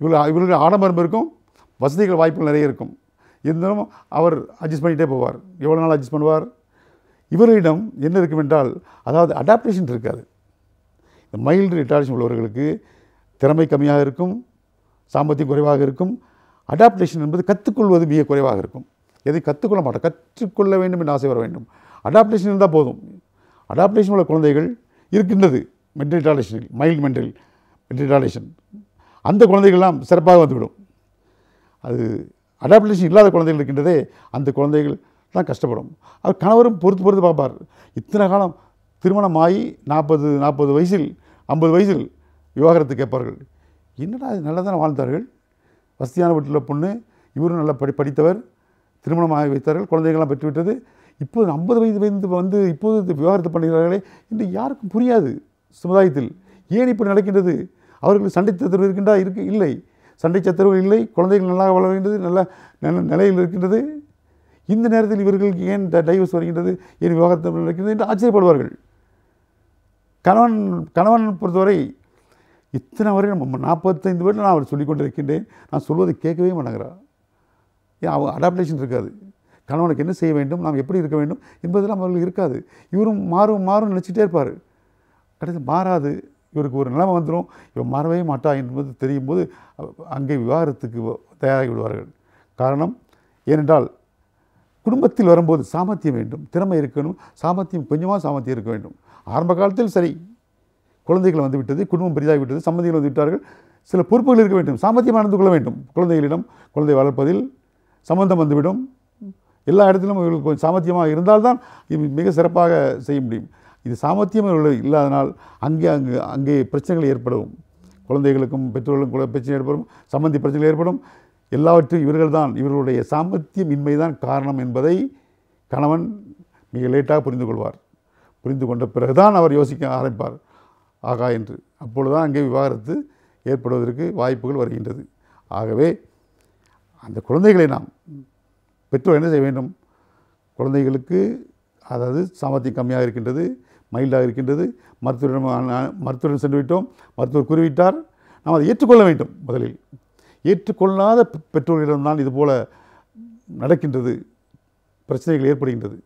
இவர்கள் இவர்களுடைய ஆடம்பரம் இருக்கும் வசதிகள் வாய்ப்புகள் நிறைய இருக்கும் இருந்தாலும் அவர் அட்ஜஸ்ட் பண்ணிகிட்டே போவார் எவ்வளோ நாள் அட்ஜஸ்ட் பண்ணுவார் இவர்களிடம் என்ன இருக்கும் என்றால் அதாவது அடாப்டேஷன் இருக்காது இந்த மைல்டு ரிட்டார்டேஷன் உள்ளவர்களுக்கு திறமை கம்மியாக இருக்கும் சாம்பத்தியம் குறைவாக இருக்கும் அடாப்டேஷன் என்பது கற்றுக்கொள்வது மிக குறைவாக இருக்கும் எதை கற்றுக்கொள்ள மாட்டோம் கற்றுக்கொள்ள வேண்டும் என்று ஆசை வர வேண்டும் அடாப்டேஷன் இருந்தால் போதும் அடாப்டேஷன் உள்ள குழந்தைகள் இருக்கின்றது மெட்ரிடாலேஷனில் மைல் மென்டல் மெட்ரிடாலேஷன் அந்த குழந்தைகள்லாம் சிறப்பாக வந்துவிடும் அது அடாப்டேஷன் இல்லாத குழந்தைகள் இருக்கின்றதே அந்த குழந்தைகள் தான் கஷ்டப்படும் அவர் கணவரும் பொறுத்து பொறுத்து பார்ப்பார் இத்தனை காலம் திருமணம் ஆகி நாற்பது நாற்பது வயசில் ஐம்பது வயசில் விவாகரத்து கேட்பார்கள் என்னடா அது நல்லா தானே வாழ்ந்தார்கள் வசதியான வீட்டில் பொண்ணு இவரும் நல்லா படி படித்தவர் திருமணம் ஆகி வைத்தார்கள் குழந்தைகள்லாம் பெற்றுவிட்டது இப்போது ஐம்பது வயது வயது வந்து இப்போது விவகாரத்தை பண்ணுகிறார்களே இன்று யாருக்கும் புரியாது சமுதாயத்தில் ஏன் இப்போ நடக்கின்றது அவர்கள் சண்டை சத்துறவு இருக்கின்றா இருக்கு இல்லை சண்டை சத்துறவு இல்லை குழந்தைகள் நல்லா வளர்கின்றது நல்ல நல்ல நிலையில் இருக்கின்றது இந்த நேரத்தில் இவர்களுக்கு ஏன் டைவர்ஸ் வருகின்றது ஏன் விவகாரத்தை நடக்கின்றது என்று ஆச்சரியப்படுவார்கள் கணவன் கணவன் பொறுத்தவரை இத்தனை வரை நம்ம நாற்பத்தைந்து பேரில் நான் அவர் சொல்லிக்கொண்டிருக்கின்றேன் இருக்கின்றேன் நான் சொல்வதை கேட்கவே மாட்டேங்கிறார் ஏன் அவள் அடாப்டேஷன் இருக்காது கணவனுக்கு என்ன செய்ய வேண்டும் நாம் எப்படி இருக்க வேண்டும் என்பதெல்லாம் அவர்கள் இருக்காது இவரும் மாறும் மாறும் நினச்சிட்டே இருப்பார் கடைசி மாறாது இவருக்கு ஒரு நிலைமை வந்துடும் இவன் மாறவே மாட்டா என்பது தெரியும் போது அங்கே விவாகரத்துக்கு தயாராகி விடுவார்கள் காரணம் ஏனென்றால் குடும்பத்தில் வரும்போது சாமர்த்தியம் வேண்டும் திறமை இருக்கணும் சாமர்த்தியம் கொஞ்சமாக சாமர்த்தியம் இருக்க வேண்டும் ஆரம்ப காலத்தில் சரி குழந்தைகள் வந்து விட்டது குடும்பம் பெரிதாகிவிட்டது சம்மந்திகள் வந்து விட்டார்கள் சில பொறுப்புகள் இருக்க வேண்டும் சாமர்த்தியம் நடந்து கொள்ள வேண்டும் குழந்தைகளிடம் குழந்தை வளர்ப்பதில் சம்பந்தம் வந்துவிடும் எல்லா இடத்திலும் இவர்களுக்கு கொஞ்சம் சாமர்த்தியமாக இருந்தால்தான் மிக சிறப்பாக செய்ய முடியும் இது சாமர்த்தியம் இவர்கள் இல்லாதனால் அங்கே அங்கு அங்கே பிரச்சனைகள் ஏற்படும் குழந்தைகளுக்கும் பெற்றோர்களும் கூட பிரச்சனை ஏற்படும் சம்பந்தி பிரச்சனைகள் ஏற்படும் எல்லாவற்றையும் இவர்கள் தான் இவர்களுடைய சாமர்த்தியம் இன்மை தான் காரணம் என்பதை கணவன் மிக லேட்டாக புரிந்து கொள்வார் புரிந்து கொண்ட பிறகுதான் அவர் யோசிக்க ஆரம்பிப்பார் ஆகா என்று அப்பொழுது தான் அங்கே விவாகரத்து ஏற்படுவதற்கு வாய்ப்புகள் வருகின்றது ஆகவே அந்த குழந்தைகளை நாம் பெற்றோர் என்ன செய்ய வேண்டும் குழந்தைகளுக்கு அதாவது சாமர்த்தியம் கம்மியாக இருக்கின்றது மைல்டாக இருக்கின்றது மருத்துவரிடம் மருத்துவரிடம் சென்று விட்டோம் மருத்துவர் குறிவிட்டார் நாம் அதை ஏற்றுக்கொள்ள வேண்டும் முதலில் ஏற்றுக்கொள்ளாத பெற்றோர்களிடம்தான் இதுபோல் நடக்கின்றது பிரச்சனைகள் ஏற்படுகின்றது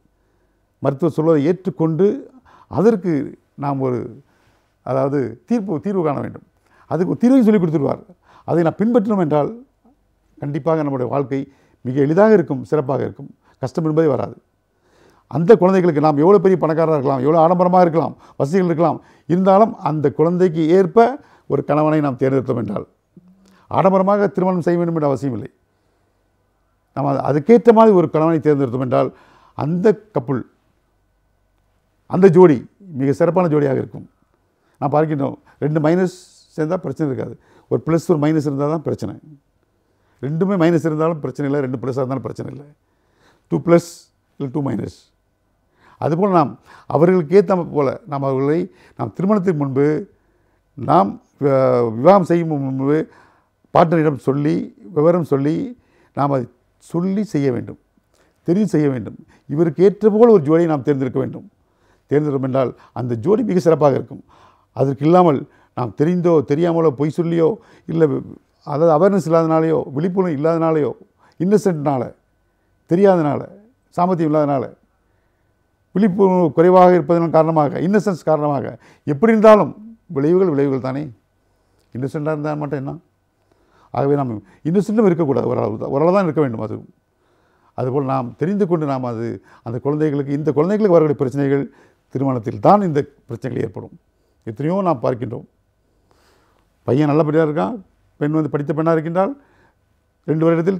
மருத்துவர் சொல்வதை ஏற்றுக்கொண்டு அதற்கு நாம் ஒரு அதாவது தீர்ப்பு தீர்வு காண வேண்டும் அதுக்கு தீர்வையும் சொல்லி கொடுத்துருவார் அதை நான் பின்பற்றினோம் என்றால் கண்டிப்பாக நம்முடைய வாழ்க்கை மிக எளிதாக இருக்கும் சிறப்பாக இருக்கும் கஷ்டம் என்பதே வராது அந்த குழந்தைகளுக்கு நாம் எவ்வளோ பெரிய பணக்காரராக இருக்கலாம் எவ்வளோ ஆடம்பரமாக இருக்கலாம் வசதிகள் இருக்கலாம் இருந்தாலும் அந்த குழந்தைக்கு ஏற்ப ஒரு கணவனை நாம் தேர்ந்தெடுத்தோம் என்றால் ஆடம்பரமாக திருமணம் செய்ய வேண்டும் என்ற அவசியம் இல்லை அது அதுக்கேற்ற மாதிரி ஒரு கணவனை தேர்ந்தெடுத்தோம் என்றால் அந்த கப்புள் அந்த ஜோடி மிக சிறப்பான ஜோடியாக இருக்கும் நான் பார்க்கின்றோம் ரெண்டு மைனஸ் சேர்ந்தால் பிரச்சனை இருக்காது ஒரு ப்ளஸ் ஒரு மைனஸ் இருந்தால் தான் பிரச்சனை ரெண்டுமே மைனஸ் இருந்தாலும் பிரச்சனை இல்லை ரெண்டு ப்ளஸ்ஸாக இருந்தாலும் பிரச்சனை இல்லை டூ ப்ளஸ் இல்லை டூ மைனஸ் அதுபோல் நாம் அவர்களுக்கேற்ற போல் நாம் அவர்களை நாம் திருமணத்திற்கு முன்பு நாம் விவாகம் செய்யும் முன்பு பாட்டனரிடம் சொல்லி விவரம் சொல்லி நாம் அதை சொல்லி செய்ய வேண்டும் தெரிந்து செய்ய வேண்டும் இவருக்கு ஏற்ற போல் ஒரு ஜோடியை நாம் தேர்ந்தெடுக்க வேண்டும் தேர்ந்தெடுக்கும் என்றால் அந்த ஜோடி மிக சிறப்பாக இருக்கும் அதற்கு இல்லாமல் நாம் தெரிந்தோ தெரியாமலோ பொய் சொல்லியோ இல்லை அதாவது அவேர்னஸ் இல்லாதனாலேயோ விழிப்புணர்வு இல்லாதனாலேயோ இன்னசென்ட்னால் தெரியாதனால சாமர்த்தியம் இல்லாதனால விழிப்புணர்வு குறைவாக இருப்பதன் காரணமாக இன்னசென்ஸ் காரணமாக எப்படி இருந்தாலும் விளைவுகள் விளைவுகள் தானே இன்னசென்ட்டாக இருந்தால் மட்டும் என்ன ஆகவே நாம் இன்னசென்ட்டும் இருக்கக்கூடாது ஓரளவு தான் ஓரளவு தான் இருக்க வேண்டும் அது அதுபோல் நாம் தெரிந்து கொண்டு நாம் அது அந்த குழந்தைகளுக்கு இந்த குழந்தைகளுக்கு வரக்கூடிய பிரச்சனைகள் திருமணத்தில் தான் இந்த பிரச்சனைகள் ஏற்படும் எத்தனையோ நாம் பார்க்கின்றோம் பையன் நல்லபடியாக இருக்கான் பெண் வந்து படித்த பெண்ணாக இருக்கின்றால் ரெண்டு வருடத்தில்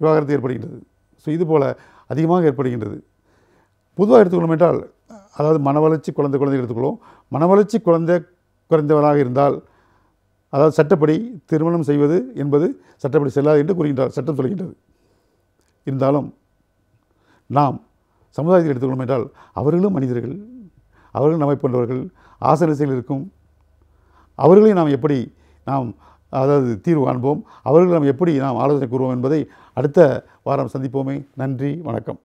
விவாகரத்து ஏற்படுகின்றது ஸோ இது போல் அதிகமாக ஏற்படுகின்றது பொதுவாக எடுத்துக்கொள்ளும் என்றால் அதாவது மன வளர்ச்சி குழந்தை குழந்தை எடுத்துக்கொள்வோம் மன வளர்ச்சி குழந்தை குறைந்தவராக இருந்தால் அதாவது சட்டப்படி திருமணம் செய்வது என்பது சட்டப்படி செல்லாது என்று கூறுகின்றார் சட்டம் சொல்கின்றது இருந்தாலும் நாம் சமுதாயத்தில் எடுத்துக்கொள்ளும் என்றால் அவர்களும் மனிதர்கள் அவர்களும் நம்மை போன்றவர்கள் ஆசனசையில் இருக்கும் அவர்களையும் நாம் எப்படி நாம் அதாவது தீர்வு காண்போம் அவர்கள் நாம் எப்படி நாம் ஆலோசனை கூறுவோம் என்பதை அடுத்த வாரம் சந்திப்போமே நன்றி வணக்கம்